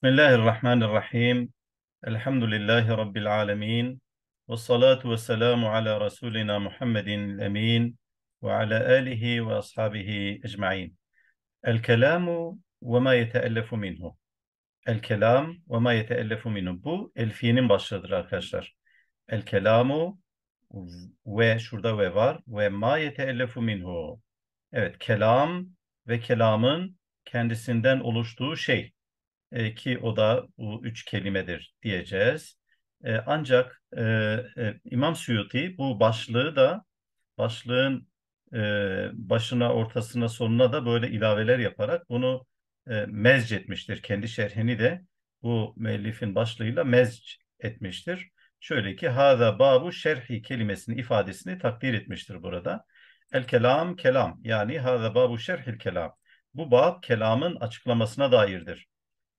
بسم الله الرحمن الرحيم ve لله رب العالمين والصلاة والسلام على رسولنا محمد الأمين وعلى آله وأصحابه أجمعين الكلام وما يتألف منه El kelam ve ma yeteellefu minhu. Bu elfiyenin başlığıdır arkadaşlar. El kelamu ve şurada ve var ve ma yeteellefu minhu. Evet kelam ve kelamın kendisinden oluştuğu şey e, ki o da bu üç kelimedir diyeceğiz. E, ancak e, e, İmam Suyuti bu başlığı da başlığın e, başına, ortasına, sonuna da böyle ilaveler yaparak bunu e, mezc etmiştir. Kendi şerhini de bu müellifin başlığıyla mezc etmiştir. Şöyle ki hada babu şerhi kelimesini ifadesini takdir etmiştir burada. El kelam kelam yani hada babu şerhil kelam. Bu bab kelamın açıklamasına dairdir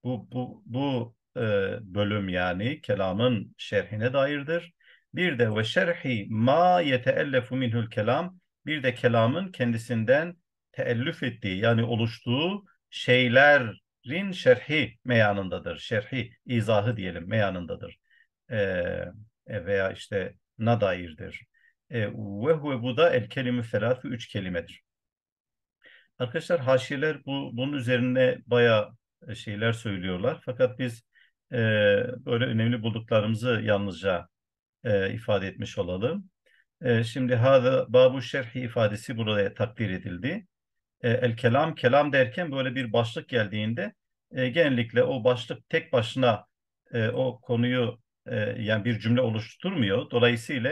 bu, bu, bu e, bölüm yani kelamın şerhine dairdir. Bir de ve şerhi ma yeteellefu minhül kelam bir de kelamın kendisinden teellüf ettiği yani oluştuğu şeylerin şerhi meyanındadır. Şerhi, izahı diyelim meyanındadır. E, e veya işte na dairdir. E, ve huve bu da el kelimi felâfü üç kelimedir. Arkadaşlar haşiyeler bu, bunun üzerine baya e, şeyler söylüyorlar. Fakat biz e, böyle önemli bulduklarımızı yalnızca e, ifade etmiş olalım. E, şimdi hada babu şerhi ifadesi burada takdir edildi. E, el kelam kelam derken böyle bir başlık geldiğinde e, genellikle o başlık tek başına e, o konuyu e, yani bir cümle oluşturmuyor. Dolayısıyla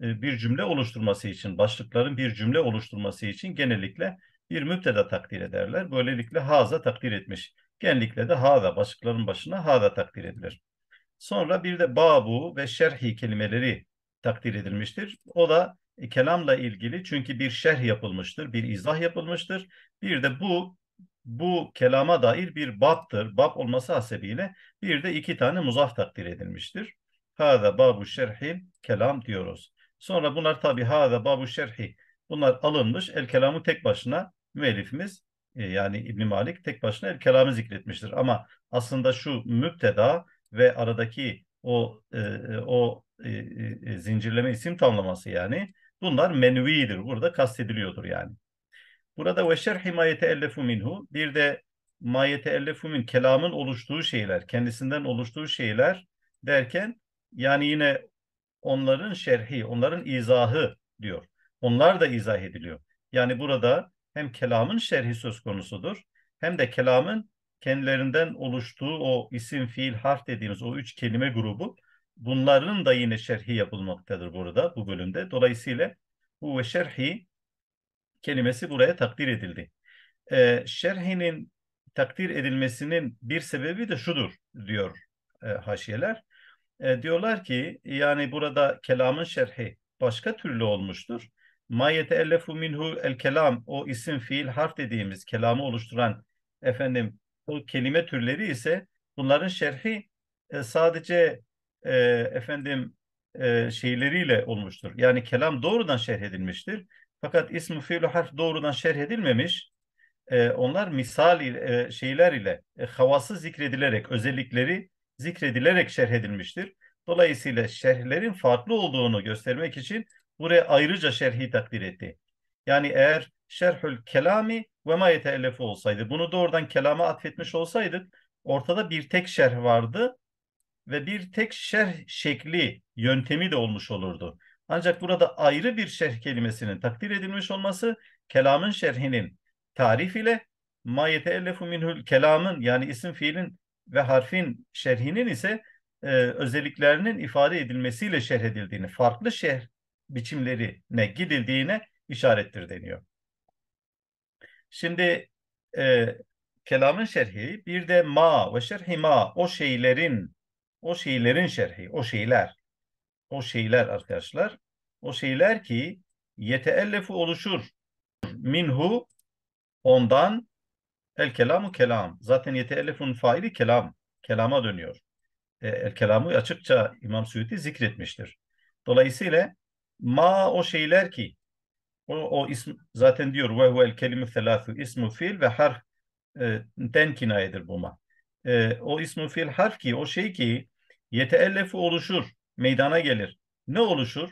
e, bir cümle oluşturması için başlıkların bir cümle oluşturması için genellikle bir müpteda takdir ederler. Böylelikle haza takdir etmiş Genellikle de hada başlıkların başına hada takdir edilir. Sonra bir de babu ve şerhi kelimeleri takdir edilmiştir. O da e, kelamla ilgili çünkü bir şerh yapılmıştır, bir izah yapılmıştır. Bir de bu bu kelama dair bir baptır. Bab olması hasebiyle bir de iki tane muzaf takdir edilmiştir. Hâzâ babu şerhi kelam diyoruz. Sonra bunlar tabi hâzâ babu şerhi bunlar alınmış. El kelamı tek başına müellifimiz e, yani İbn Malik tek başına el kelami zikretmiştir. Ama aslında şu müpteda ve aradaki o e, e, o e, e, zincirleme isim tamlaması yani bunlar menvidir. Burada kastediliyordur yani. Burada ve şerhi ma yeteellefu minhu bir de ma yeteellefu min kelamın oluştuğu şeyler, kendisinden oluştuğu şeyler derken yani yine onların şerhi, onların izahı diyor. Onlar da izah ediliyor. Yani burada hem kelamın şerhi söz konusudur hem de kelamın kendilerinden oluştuğu o isim, fiil, harf dediğimiz o üç kelime grubu bunların da yine şerhi yapılmaktadır burada bu bölümde. Dolayısıyla bu ve şerhi kelimesi buraya takdir edildi. Ee, şerhinin takdir edilmesinin bir sebebi de şudur diyor e, haşiyeler. E, diyorlar ki yani burada kelamın şerhi başka türlü olmuştur. Ma yeteellefu minhu el kelam o isim fiil harf dediğimiz kelamı oluşturan efendim o kelime türleri ise bunların şerhi e, sadece e, efendim e, şeyleriyle olmuştur. Yani kelam doğrudan şerh edilmiştir. Fakat ismi fiil harf doğrudan şerh edilmemiş. E, onlar misal e, şeyler ile e, havası zikredilerek özellikleri zikredilerek şerh edilmiştir. Dolayısıyla şerhlerin farklı olduğunu göstermek için buraya ayrıca şerhi takdir etti. Yani eğer şerhül kelami ve ma yetellefi olsaydı, bunu doğrudan kelama atfetmiş olsaydık ortada bir tek şerh vardı ve bir tek şerh şekli, yöntemi de olmuş olurdu. Ancak burada ayrı bir şerh kelimesinin takdir edilmiş olması kelamın şerhinin tarif ile ma yeteellefu minhül kelamın yani isim fiilin ve harfin şerhinin ise e, özelliklerinin ifade edilmesiyle şerh edildiğini, farklı şerh biçimlerine gidildiğine işarettir deniyor. Şimdi e, kelamın şerhi bir de ma ve şerhi ma o şeylerin o şeylerin şerhi o şeyler o şeyler arkadaşlar o şeyler ki yeteellefu oluşur minhu ondan el kelamu kelam zaten yeteellefun faili kelam kelama dönüyor. E, el kelamı açıkça İmam Suyuti zikretmiştir. Dolayısıyla Ma o şeyler ki o, o ism zaten diyor ve huvel kelime selâsü ismu fiil ve harf e, den kinayedir bu ma. E, o ismu fiil harf ki o şey ki yeteellefu oluşur, meydana gelir. Ne oluşur?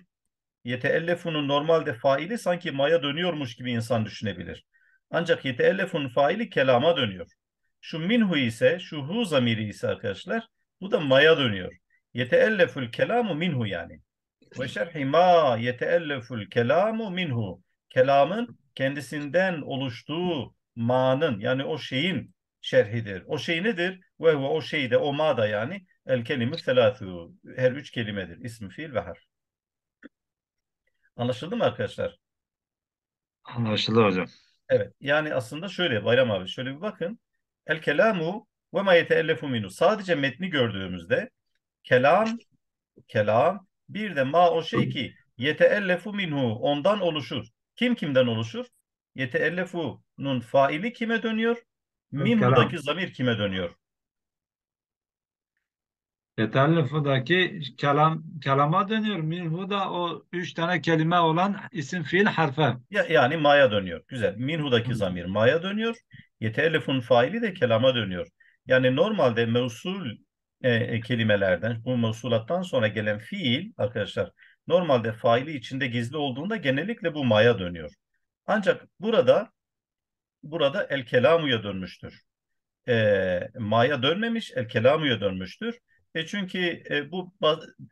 Yeteellefunun normalde faili sanki ma'ya dönüyormuş gibi insan düşünebilir. Ancak yeteellefun faili kelama dönüyor. Şu minhu ise, şu hu zamiri ise arkadaşlar bu da ma'ya dönüyor. Yeteelleful kelamu minhu yani. Ve şerhi ma yeteellefül kelamu minhu. Kelamın kendisinden oluştuğu ma'nın yani o şeyin şerhidir. O şey nedir? Ve huve o şey de o ma da yani el kelime selâthû. Her üç kelimedir. İsmi, fiil ve harf. Anlaşıldı mı arkadaşlar? Anlaşıldı hocam. Evet. Yani aslında şöyle Bayram abi şöyle bir bakın. El kelamu ve ma yeteellefu minu. Sadece metni gördüğümüzde kelam kelam bir de ma o şey ki yeteellefu minhu ondan oluşur. Kim kimden oluşur? Yeteellefu'nun faili kime dönüyor? Minhu'daki zamir kime dönüyor? Yeteellefudaki kelam, kelama dönüyor. Minhu da o üç tane kelime olan isim fiil harfe. Ya, yani ma'ya dönüyor. Güzel. Minhu'daki Hı. Hmm. zamir ma'ya dönüyor. Yeteellefun faili de kelama dönüyor. Yani normalde mevsul e, e, kelimelerden, bu mevsulattan sonra gelen fiil arkadaşlar normalde faili içinde gizli olduğunda genellikle bu maya dönüyor. Ancak burada burada el kelamuya dönmüştür. E, maya dönmemiş, el kelamuya dönmüştür. E çünkü e, bu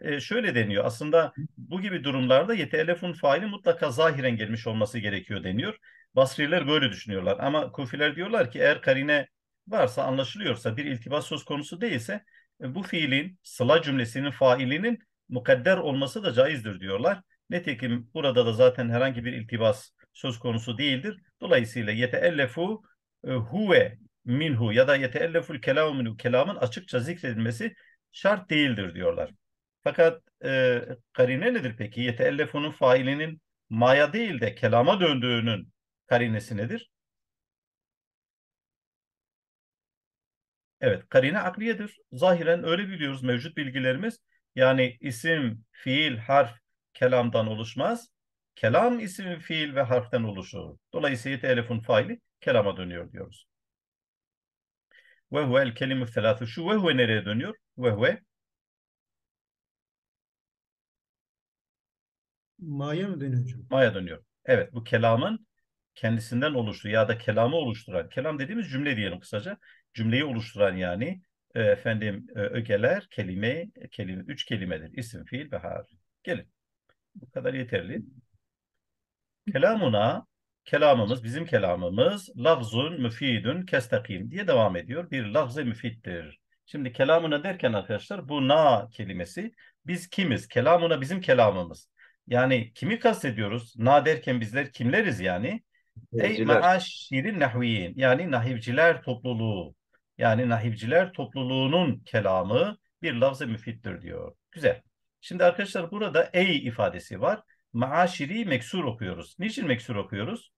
e, şöyle deniyor. Aslında bu gibi durumlarda yetelefun faili mutlaka zahiren gelmiş olması gerekiyor deniyor. Basriler böyle düşünüyorlar ama Kufiler diyorlar ki eğer karine varsa anlaşılıyorsa bir iltibas söz konusu değilse e, bu fiilin sıla cümlesinin failinin mukadder olması da caizdir diyorlar. Nitekim burada da zaten herhangi bir iltibas söz konusu değildir. Dolayısıyla yeteellefu e, huve minhu ya da yeteelleful kelamu minhu kelamın açıkça zikredilmesi şart değildir diyorlar. Fakat e, karine nedir peki? Yeteellefunun failinin maya değil de kelama döndüğünün karinesi nedir? Evet, karine akliyedir. Zahiren öyle biliyoruz mevcut bilgilerimiz. Yani isim, fiil, harf kelamdan oluşmaz. Kelam isim, fiil ve harften oluşur. Dolayısıyla telefon faili kelama dönüyor diyoruz. Ve huvel kelimü selâfü. Şu ve huve nereye dönüyor? Ve huve. Maya mı dönüyor Maya dönüyor. Evet bu kelamın kendisinden oluştuğu ya da kelamı oluşturan, kelam dediğimiz cümle diyelim kısaca cümleyi oluşturan yani e, efendim e, ögeler kelime kelime üç kelimedir. isim fiil ve har. Gelin. Bu kadar yeterli. Kelamuna kelamımız, bizim kelamımız lafzun müfidün kestakim diye devam ediyor. Bir lafzı müfittir. Şimdi kelamına derken arkadaşlar bu na kelimesi biz kimiz? Kelamuna bizim kelamımız. Yani kimi kastediyoruz? Na derken bizler kimleriz yani? Ey maaşirin nahviyin yani nahivciler topluluğu yani nahivciler topluluğunun kelamı bir lafz-ı müfittir diyor. Güzel. Şimdi arkadaşlar burada ey ifadesi var. Maaşiri meksur okuyoruz. Niçin meksur okuyoruz?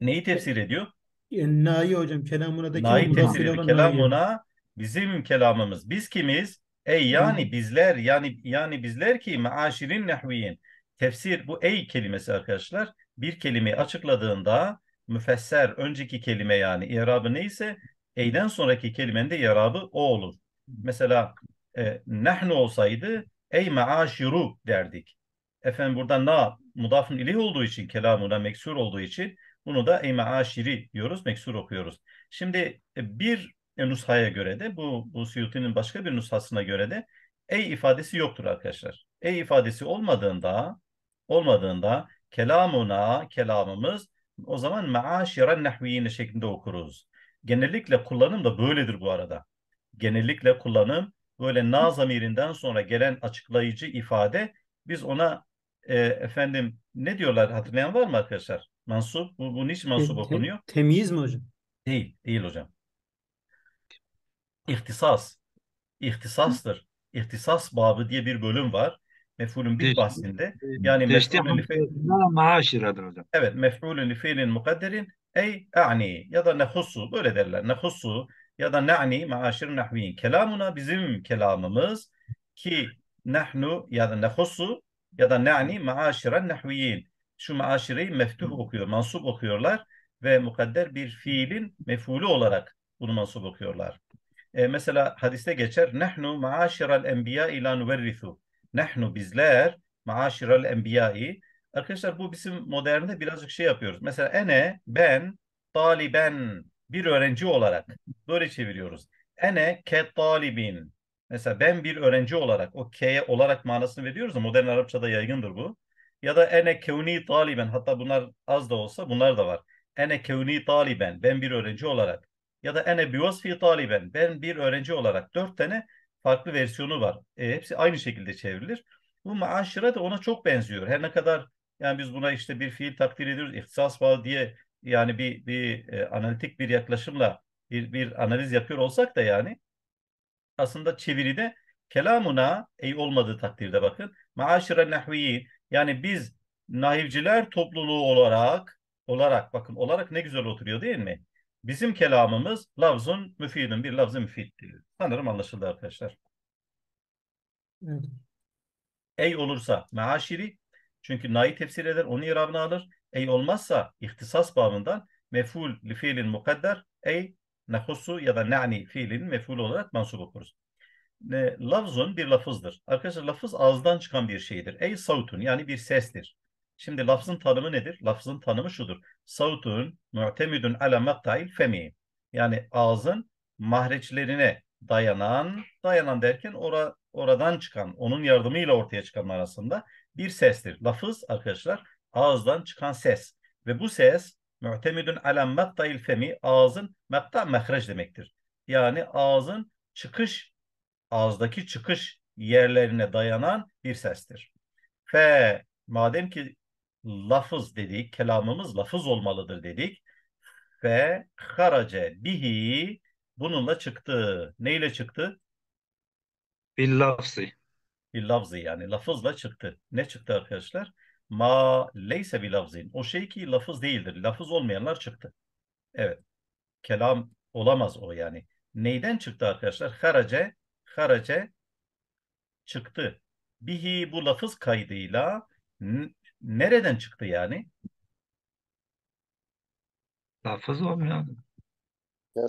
Neyi tefsir ediyor? Yani, e, nai hocam kelamına'daki Nai tefsir ediyor. kelamına. bizim kelamımız. Biz kimiz? Ey yani bizler yani yani bizler ki maaşirin nehviyin. Tefsir bu ey kelimesi arkadaşlar bir kelimeyi açıkladığında müfesser önceki kelime yani i'rabı neyse eyden sonraki kelimenin de i'rabı o olur. Mesela e, nahnu olsaydı ey maashiru derdik. Efendim burada na mudafın ilih olduğu için kelamuna meksur olduğu için bunu da ey maashiri diyoruz meksur okuyoruz. Şimdi e, bir nushaya göre de bu, bu Suyuti'nin başka bir nushasına göre de ey ifadesi yoktur arkadaşlar. Ey ifadesi olmadığında olmadığında kelamuna kelamımız o zaman maaşiren nahviyine şeklinde okuruz. Genellikle kullanım da böyledir bu arada. Genellikle kullanım böyle na zamirinden sonra gelen açıklayıcı ifade biz ona e, efendim ne diyorlar hatırlayan var mı arkadaşlar? Mansup bu, bu niçin mansup okunuyor? Tem, temiz mi hocam? Değil, değil hocam. İhtisas. İhtisastır. İhtisas babı diye bir bölüm var. Mef'ulün bir bahsinde. E, yani mef'ulün li fiilin. hocam. Evet. Mef'ulün fiilin mukadderin. Ey a'ni ya da nehussu böyle derler. Nehussu ya da na'ni maaşir nahviyin. Kelamuna bizim kelamımız ki nahnu ya da nehussu ya da na'ni maaşiren nahviyin. Şu maaşireyi meftuh okuyor, mansup okuyorlar ve mukadder bir fiilin mefulü olarak bunu mansup okuyorlar. E, mesela hadiste geçer. Nahnu maaşirel enbiya ila nuverrisu. Nehnu bizler maaşiral enbiyai. Arkadaşlar bu bizim modernde birazcık şey yapıyoruz. Mesela ene ben taliben bir öğrenci olarak böyle çeviriyoruz. Ene ke talibin. Mesela ben bir öğrenci olarak o ke'ye olarak manasını veriyoruz modern Arapçada yaygındır bu. Ya da ene kevni taliben hatta bunlar az da olsa bunlar da var. Ene kevni taliben ben bir öğrenci olarak ya da ene biwasfi taliben ben bir öğrenci olarak dört tane farklı versiyonu var. E, hepsi aynı şekilde çevrilir. Bu maaşire de ona çok benziyor. Her ne kadar yani biz buna işte bir fiil takdir ediyoruz, ihtisas bağlı diye yani bir, bir e, analitik bir yaklaşımla bir, bir analiz yapıyor olsak da yani aslında çeviride kelamuna ey olmadığı takdirde bakın maaşire nahviyin yani biz nahivciler topluluğu olarak olarak bakın olarak ne güzel oturuyor değil mi? Bizim kelamımız lafzun müfidun bir lafzı müfid diyor. Sanırım anlaşıldı arkadaşlar. Evet. Ey olursa meaşiri çünkü nayi tefsir eder onu irabına alır. Ey olmazsa ihtisas bağımından meful li fiilin mukadder ey nehusu ya da nani fiilin meful olarak mansup okuruz. E, lafzun bir lafızdır. Arkadaşlar lafız ağızdan çıkan bir şeydir. Ey savtun yani bir sestir. Şimdi lafzın tanımı nedir? Lafzın tanımı şudur. sautun, mu'temidun ala makta'il femi. Yani ağzın mahreçlerine dayanan, dayanan derken ora, oradan çıkan, onun yardımıyla ortaya çıkan arasında bir sestir. Lafız arkadaşlar ağızdan çıkan ses. Ve bu ses mu'temidun ala makta'il femi ağzın makta mehreç demektir. Yani ağzın çıkış, ağızdaki çıkış yerlerine dayanan bir sestir. Fe madem ki lafız dedik. Kelamımız lafız olmalıdır dedik. ve harace bihi bununla çıktı. Neyle çıktı? Bil lafzi. Bil lafzi yani lafızla çıktı. Ne çıktı arkadaşlar? Ma leyse bil lafzin. O şey ki lafız değildir. Lafız olmayanlar çıktı. Evet. Kelam olamaz o yani. Neyden çıktı arkadaşlar? Harace, harace çıktı. Bihi bu lafız kaydıyla Nereden çıktı yani? Lafız olmuyor.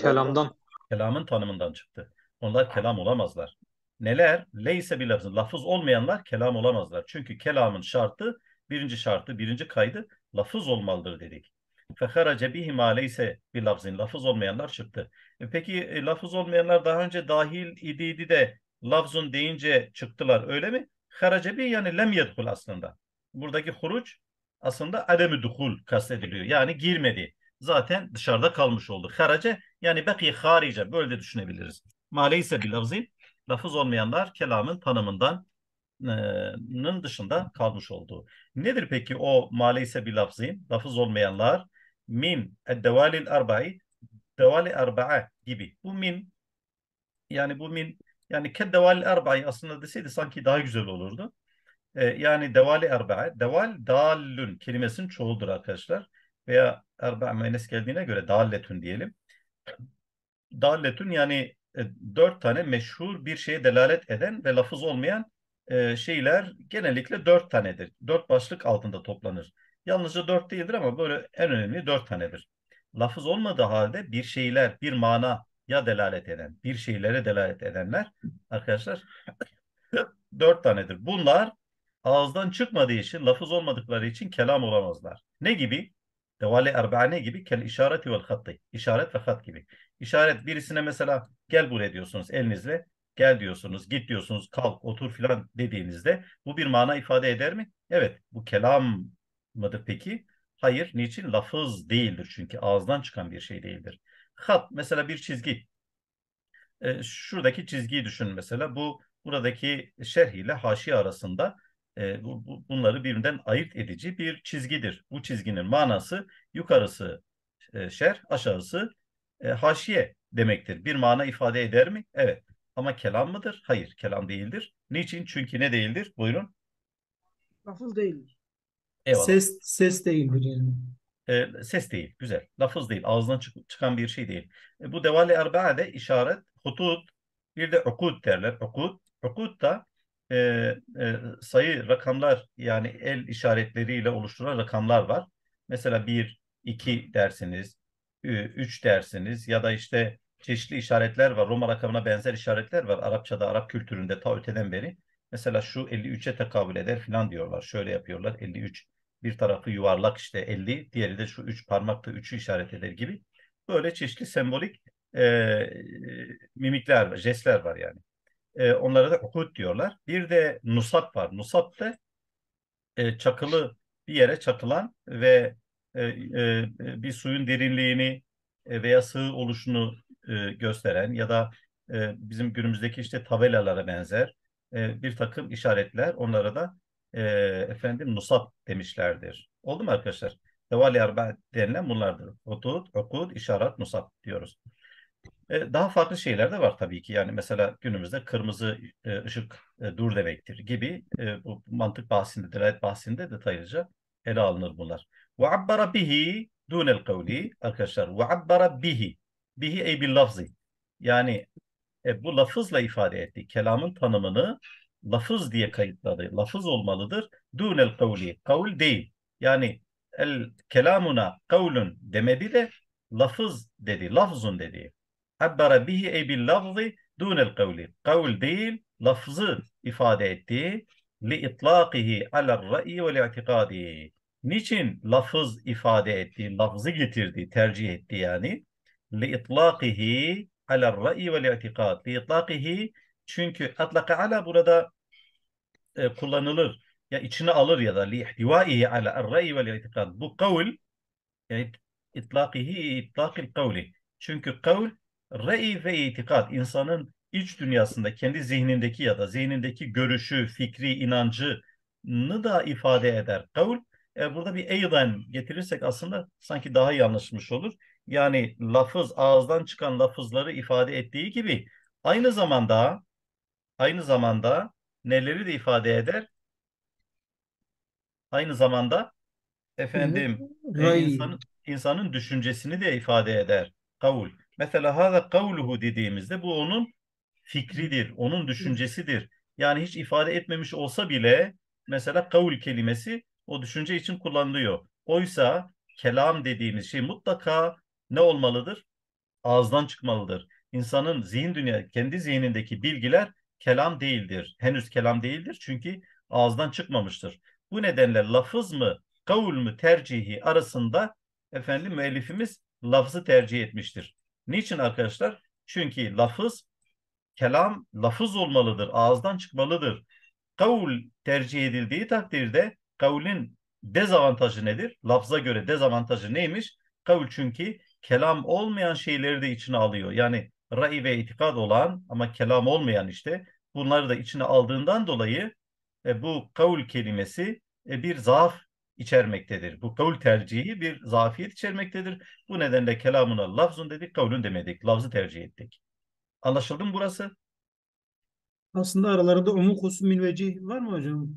Kelamdan. Kelamın tanımından çıktı. Onlar kelam olamazlar. Neler? Leyse bir lafız. Lafız olmayanlar kelam olamazlar. Çünkü kelamın şartı, birinci şartı, birinci kaydı lafız olmalıdır dedik. Feharace bihima leyse bir lafzin. Lafız olmayanlar çıktı. E peki e, lafız olmayanlar daha önce dahil idiydi de lafzun deyince çıktılar öyle mi? Harace yani lem yedhul aslında buradaki huruç aslında ademi duhul kastediliyor. Yani girmedi. Zaten dışarıda kalmış oldu. Harace yani beki harice böyle de düşünebiliriz. Maleyse bir lafzin lafız olmayanlar kelamın tanımından e, dışında kalmış olduğu. Nedir peki o maleyse bir lafzin lafız olmayanlar min eddevalil arba'i devali arba'a gibi. Bu min yani bu min yani keddevalil arba'i aslında deseydi sanki daha güzel olurdu. E, yani devali erba'a. Deval dallün kelimesinin çoğuldur arkadaşlar. Veya erba' müennes geldiğine göre dalletun diyelim. dalletun yani e, dört tane meşhur bir şeye delalet eden ve lafız olmayan e, şeyler genellikle dört tanedir. Dört başlık altında toplanır. Yalnızca dört değildir ama böyle en önemli dört tanedir. Lafız olmadığı halde bir şeyler, bir mana ya delalet eden, bir şeylere delalet edenler arkadaşlar dört tanedir. Bunlar ağızdan çıkmadığı için, lafız olmadıkları için kelam olamazlar. Ne gibi? Devali erba'ne gibi kel işareti vel hattı. İşaret ve hat gibi. İşaret birisine mesela gel buraya diyorsunuz elinizle. Gel diyorsunuz, git diyorsunuz, kalk, otur filan dediğinizde bu bir mana ifade eder mi? Evet. Bu kelam mıdır peki? Hayır. Niçin? Lafız değildir çünkü. Ağızdan çıkan bir şey değildir. Hat mesela bir çizgi. E, şuradaki çizgiyi düşün mesela. Bu buradaki şerh ile haşi arasında e, bu, bu, bunları birbirinden ayırt edici bir çizgidir. Bu çizginin manası yukarısı e, şer, aşağısı e, haşiye demektir. Bir mana ifade eder mi? Evet. Ama kelam mıdır? Hayır, kelam değildir. Niçin? Çünkü ne değildir? Buyurun. Lafız değildir. Eyvallah. Ses, ses değildir yani. E, ses değil, güzel. Lafız değil, ağzından çık çıkan bir şey değil. E, bu devali de işaret, hutut, bir de ukud derler. Ukud, ukud da e, e, sayı rakamlar yani el işaretleriyle oluşturulan rakamlar var. Mesela bir, iki dersiniz, üç dersiniz ya da işte çeşitli işaretler var. Roma rakamına benzer işaretler var. Arapçada, Arap kültüründe ta öteden beri. Mesela şu 53'e tekabül eder filan diyorlar. Şöyle yapıyorlar 53. Bir tarafı yuvarlak işte 50, diğeri de şu 3 parmakta 3'ü işaret eder gibi. Böyle çeşitli sembolik e, mimikler var, jestler var yani. E, onlara da ukut diyorlar. Bir de nusap var. Nusap da e, çakılı bir yere çatılan ve e, e, bir suyun derinliğini e, veya sığ oluşunu e, gösteren ya da e, bizim günümüzdeki işte tabelalara benzer e, bir takım işaretler onlara da e, efendim nusap demişlerdir. Oldu mu arkadaşlar? Devali arba denilen bunlardır. Hutud, ukud, işaret, nusap diyoruz. E, daha farklı şeyler de var tabii ki. Yani mesela günümüzde kırmızı e, ışık e, dur demektir gibi bu mantık bahsinde, dirayet bahsinde detaylıca ele alınır bunlar. Ve abbara bihi dunel kavli arkadaşlar. Ve abbara bihi. Bihi ey bil lafzi. Yani e, bu lafızla ifade etti. Kelamın tanımını lafız diye kayıtladı. Lafız olmalıdır. Dunel kavli. Kavul değil. Yani el kelamuna kavlun demedi de lafız dedi. Lafzun dedi. عبر به أي باللفظ دون القول Kavl değil, lafzı ifade etti. لِإِطْلَاقِهِ عَلَى الرَّأِي وَالْاِعْتِقَادِهِ Niçin lafız ifade etti, lafzı getirdi, tercih etti yani? لِإِطْلَاقِهِ عَلَى الرَّأِي وَالْاِعْتِقَادِ لِإِطْلَاقِهِ Çünkü atlaka ala burada e, kullanılır. Ya içine alır ya da liihdivaihi ala erra'i vel itikad. Bu kavl yani itlakihi itlakil kavli. Çünkü kavl Re'i ve itikat insanın iç dünyasında kendi zihnindeki ya da zihnindeki görüşü, fikri, inancını da ifade eder. Kavul e, burada bir eyden getirirsek aslında sanki daha yanlışmış olur. Yani lafız ağızdan çıkan lafızları ifade ettiği gibi aynı zamanda aynı zamanda neleri de ifade eder? Aynı zamanda efendim e, insanın insanın düşüncesini de ifade eder. Kavul. Mesela hala kavluhu dediğimizde bu onun fikridir, onun düşüncesidir. Yani hiç ifade etmemiş olsa bile mesela kavul kelimesi o düşünce için kullanılıyor. Oysa kelam dediğimiz şey mutlaka ne olmalıdır? Ağızdan çıkmalıdır. İnsanın zihin dünya, kendi zihnindeki bilgiler kelam değildir. Henüz kelam değildir çünkü ağızdan çıkmamıştır. Bu nedenle lafız mı, kavul mü tercihi arasında efendim müellifimiz lafzı tercih etmiştir. Niçin arkadaşlar? Çünkü lafız, kelam lafız olmalıdır, ağızdan çıkmalıdır. Kavul tercih edildiği takdirde kavulin dezavantajı nedir? Lafza göre dezavantajı neymiş? Kavul çünkü kelam olmayan şeyleri de içine alıyor. Yani ra'i ve itikad olan ama kelam olmayan işte bunları da içine aldığından dolayı e, bu kavul kelimesi e, bir zaaf içermektedir. Bu kavul tercihi bir zafiyet içermektedir. Bu nedenle kelamına lafzun dedik, kavlün demedik. Lafzı tercih ettik. Anlaşıldı mı burası? Aslında aralarında umum husus min vecih var mı hocam?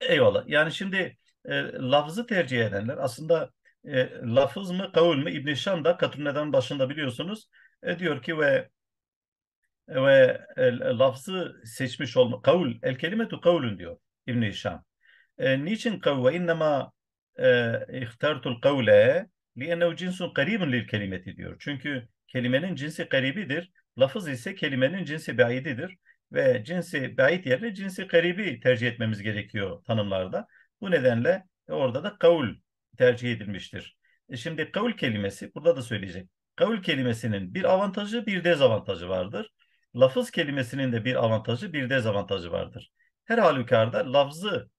Eyvallah. Yani şimdi e, lafzı tercih edenler aslında e, lafız mı kavul mü İbn Şam da Katruneden başında biliyorsunuz e, diyor ki ve ve e, lafzı seçmiş olma kavul el kelimetu kavulun diyor İbn Şam. Ee, niçin kav ve innema e, ihtartul kavle li'ennehu cinsun karibun diyor. Çünkü kelimenin cinsi karibidir. Lafız ise kelimenin cinsi baididir ve cinsi bait yerine cinsi karibi tercih etmemiz gerekiyor tanımlarda. Bu nedenle e, orada da kavul tercih edilmiştir. E, şimdi kavul kelimesi burada da söyleyecek. Kavul kelimesinin bir avantajı bir dezavantajı vardır. Lafız kelimesinin de bir avantajı bir dezavantajı vardır. Her halükarda lafzı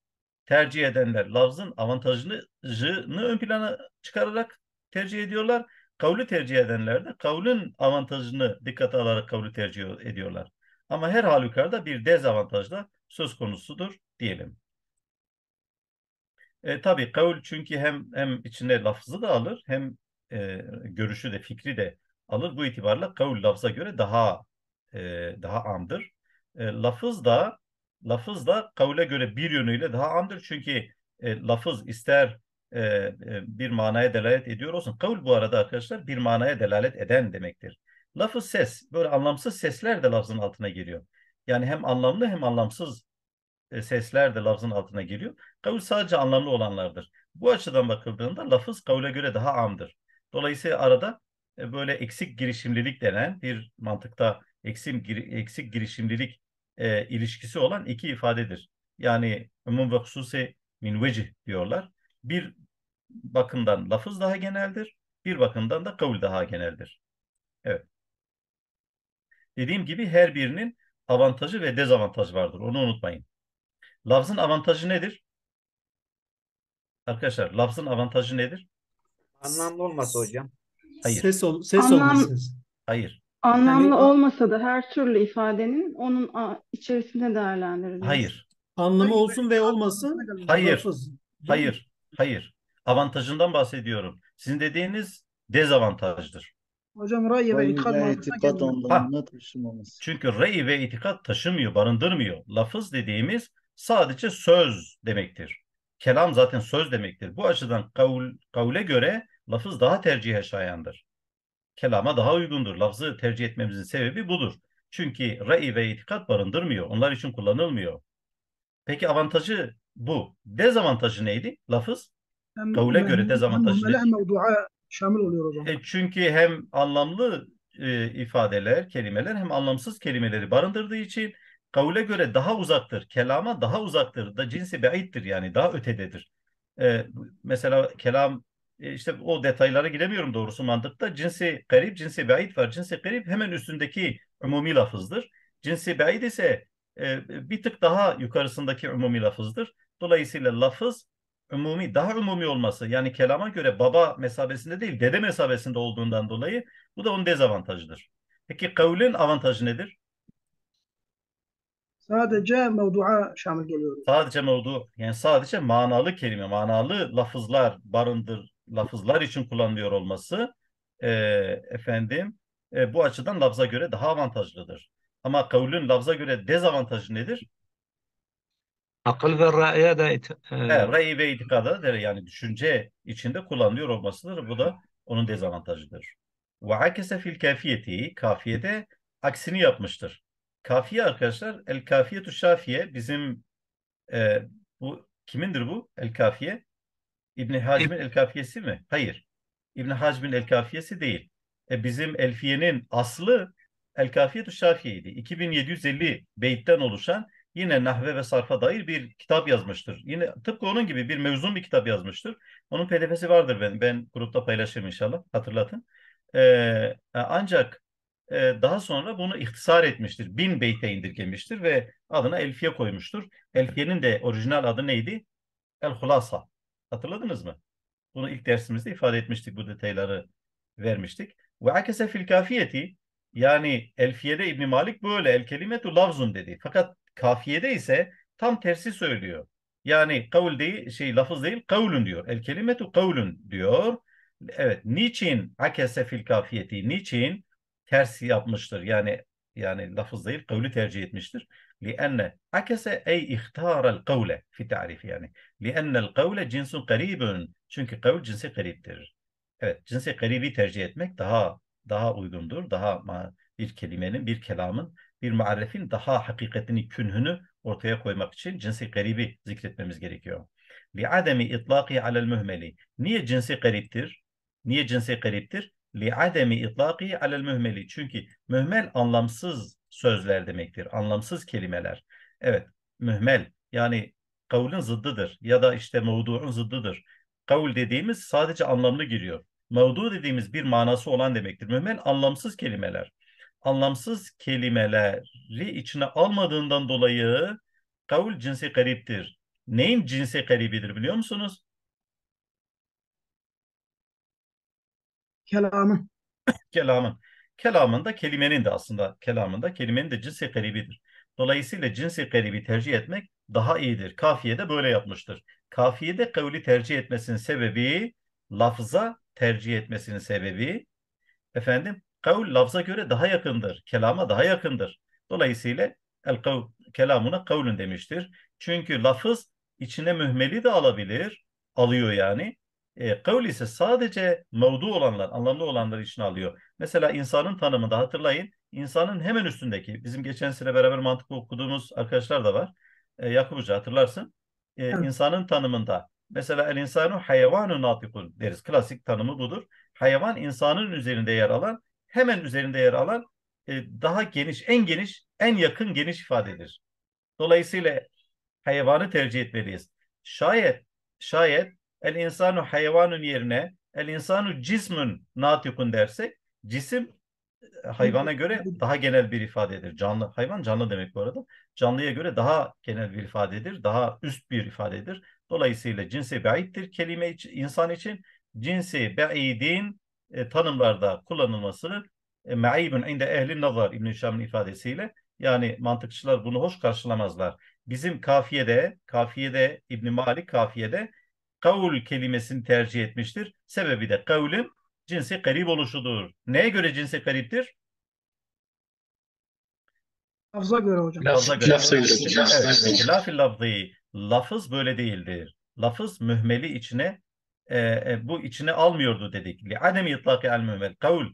tercih edenler lafzın avantajını ön plana çıkararak tercih ediyorlar. Kavlu tercih edenler de kavlün avantajını dikkate alarak kavlu tercih ediyorlar. Ama her halükarda bir dezavantaj da söz konusudur diyelim. E, tabii kavul çünkü hem hem içine lafzı da alır hem e, görüşü de fikri de alır. Bu itibarla kavul lafza göre daha e, daha andır. E, lafız da lafız da kavle göre bir yönüyle daha amdır Çünkü e, lafız ister e, e, bir manaya delalet ediyor olsun. Kavl bu arada arkadaşlar bir manaya delalet eden demektir. Lafız ses, böyle anlamsız sesler de lafzın altına geliyor. Yani hem anlamlı hem anlamsız e, sesler de lafzın altına geliyor. Kavl sadece anlamlı olanlardır. Bu açıdan bakıldığında lafız kavle göre daha amdır. Dolayısıyla arada e, böyle eksik girişimlilik denen bir mantıkta eksik, gir, eksik girişimlilik e, ilişkisi olan iki ifadedir. Yani umum ve hususi min vecih diyorlar. Bir bakımdan lafız daha geneldir, bir bakımdan da kavul daha geneldir. Evet. Dediğim gibi her birinin avantajı ve dezavantajı vardır. Onu unutmayın. Lafzın avantajı nedir? Arkadaşlar lafzın avantajı nedir? Anlamlı olması hocam. Hayır. Ses, ol, ses Anlam... olması. Hayır. Hani Anlamlı Yani olmasa da her türlü ifadenin onun içerisinde değerlendirilir. Hayır, Anlamı olsun ve olmasın hayır, hayır, hayır. Avantajından bahsediyorum. Sizin dediğiniz dezavantajdır. Hocam rayı ve ikad itikat gelmiyor. taşımaması. Çünkü rey ve itikat taşımıyor, barındırmıyor. Lafız dediğimiz sadece söz demektir. Kelam zaten söz demektir. Bu açıdan kavul, kavule göre lafız daha tercihe şayandır kelama daha uygundur. Lafzı tercih etmemizin sebebi budur. Çünkü rey ve itikat barındırmıyor. Onlar için kullanılmıyor. Peki avantajı bu. Dezavantajı neydi? Lafız? Kavule göre dezavantajı hem, şamil oluyor hocam. E çünkü hem anlamlı e, ifadeler, kelimeler hem anlamsız kelimeleri barındırdığı için kavule göre daha uzaktır. Kelama daha uzaktır. Da cinsi beittir yani daha ötededir. E, mesela kelam e, işte o detaylara giremiyorum doğrusu mantıkta. Cinsi garip, cinsi baid var. Cinsi garip hemen üstündeki umumi lafızdır. Cinsi baid ise e, bir tık daha yukarısındaki umumi lafızdır. Dolayısıyla lafız umumi, daha umumi olması yani kelama göre baba mesabesinde değil dede mesabesinde olduğundan dolayı bu da onun dezavantajıdır. Peki kavlin avantajı nedir? Sadece mevdu'a şamil geliyor. Sadece mevdu, yani sadece manalı kelime, manalı lafızlar barındır, lafızlar için kullanılıyor olması e, efendim e, bu açıdan lafza göre daha avantajlıdır. Ama kavlün lafza göre dezavantajı nedir? Akıl ve ra'ya da it- e... ra'yi ve itikada da yani düşünce içinde kullanılıyor olmasıdır. Bu da onun dezavantajıdır. Ve akese fil kafiyeti kafiyede aksini yapmıştır. Kafiye arkadaşlar el kafiyetu şafiye bizim e, bu kimindir bu el kafiye? İbn Hacm'in El Kafiyesi mi? Hayır. İbn Hacm'in El Kafiyesi değil. E bizim Elfiye'nin aslı El Kafiyetü Şafiye'ydi. 2750 beyitten oluşan yine nahve ve sarfa dair bir kitap yazmıştır. Yine tıpkı onun gibi bir mevzun bir kitap yazmıştır. Onun pdf'si vardır ben ben grupta paylaşırım inşallah hatırlatın. Ee, ancak e, daha sonra bunu ihtisar etmiştir. Bin beyte indirgemiştir ve adına Elfiye koymuştur. Elfiye'nin de orijinal adı neydi? El Hulasa. Hatırladınız mı? Bunu ilk dersimizde ifade etmiştik, bu detayları vermiştik. Ve akese fil kafiyeti yani Elfiye'de İbn Malik böyle el kelimetu lafzun dedi. Fakat kafiyede ise tam tersi söylüyor. Yani kavul değil, şey lafız değil, kavulun diyor. El kelimetu kavulun diyor. Evet, niçin akese fil kafiyeti? Niçin tersi yapmıştır? Yani yani lafız değil, kavlu tercih etmiştir. لأن عكس أي اختار القول في التعريف yani. لأن القول جنس قريب çünkü kavl cinsi gariptir. Evet, cinsi garibi tercih etmek daha daha uygundur. Daha bir kelimenin, bir kelamın, bir maarifin daha hakikatini, künhünü ortaya koymak için cinsi garibi zikretmemiz gerekiyor. ademi itlaqi عَلَى الْمُهْمَلِ Niye cinsi gariptir? Niye cinsi gariptir? ademi itlaqi عَلَى الْمُهْمَلِ Çünkü mühmel anlamsız sözler demektir. Anlamsız kelimeler. Evet, mühmel yani kavlin zıddıdır ya da işte mevduun zıddıdır. Kavul dediğimiz sadece anlamlı giriyor. Mevdu dediğimiz bir manası olan demektir. Mühmel anlamsız kelimeler. Anlamsız kelimeleri içine almadığından dolayı kavul cinsi gariptir. Neyin cinsi garibidir biliyor musunuz? Kelamın. Kelamın kelamında kelimenin de aslında kelamında kelimenin de cinsi garibidir. Dolayısıyla cinsi garibi tercih etmek daha iyidir. Kafiye de böyle yapmıştır. Kafiye de kavli tercih etmesinin sebebi lafza tercih etmesinin sebebi efendim kavl lafza göre daha yakındır. Kelama daha yakındır. Dolayısıyla el kav, kelamına kavlün demiştir. Çünkü lafız içine mühmeli de alabilir. Alıyor yani. E, kavl ise sadece mevdu olanlar, anlamlı olanlar için alıyor. Mesela insanın tanımında hatırlayın, insanın hemen üstündeki, bizim geçen sene beraber mantık okuduğumuz arkadaşlar da var. E, Yakup Hoca hatırlarsın. E, evet. insanın tanımında, mesela el insanu hayvanun natikun deriz. Klasik tanımı budur. Hayvan insanın üzerinde yer alan, hemen üzerinde yer alan e, daha geniş, en geniş, en yakın geniş ifadedir. Dolayısıyla hayvanı tercih etmeliyiz. Şayet şayet el insanu hayvanun yerine el insanu cismün natikun dersek cisim e, hayvana göre daha genel bir ifadedir. Canlı hayvan canlı demek bu arada. Canlıya göre daha genel bir ifadedir. Daha üst bir ifadedir. Dolayısıyla cinsi baittir kelime için, insan için. Cinsi baidin e, tanımlarda kullanılması e, maibun inde ehli nazar İbn Şam'ın ifadesiyle yani mantıkçılar bunu hoş karşılamazlar. Bizim kafiyede, kafiyede İbn Malik kafiyede kavul kelimesini tercih etmiştir. Sebebi de kavlin cinsi garip oluşudur. Neye göre cinsi gariptir? Lafza göre hocam. Lafza göre. Lafza göre. Evet, lafı lafzı. Lafız böyle değildir. Lafız mühmeli içine e, e, bu içine almıyordu dedik. Li adem itlaki al mühmel. Kavul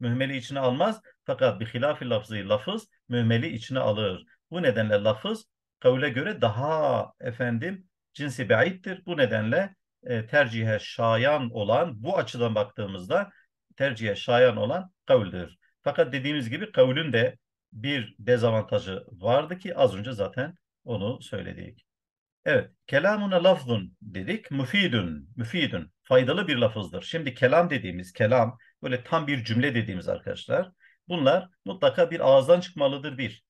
mühmeli içine almaz fakat bi hilafi lafzı lafız mühmeli içine alır. Bu nedenle lafız kavule göre daha efendim cinsi baittir. Bu nedenle e, tercihe şayan olan bu açıdan baktığımızda tercihe şayan olan kavldür. Fakat dediğimiz gibi kavlün de bir dezavantajı vardı ki az önce zaten onu söyledik. Evet, kelamuna lafzun dedik, müfidun, müfidun, faydalı bir lafızdır. Şimdi kelam dediğimiz, kelam, böyle tam bir cümle dediğimiz arkadaşlar, bunlar mutlaka bir ağızdan çıkmalıdır bir.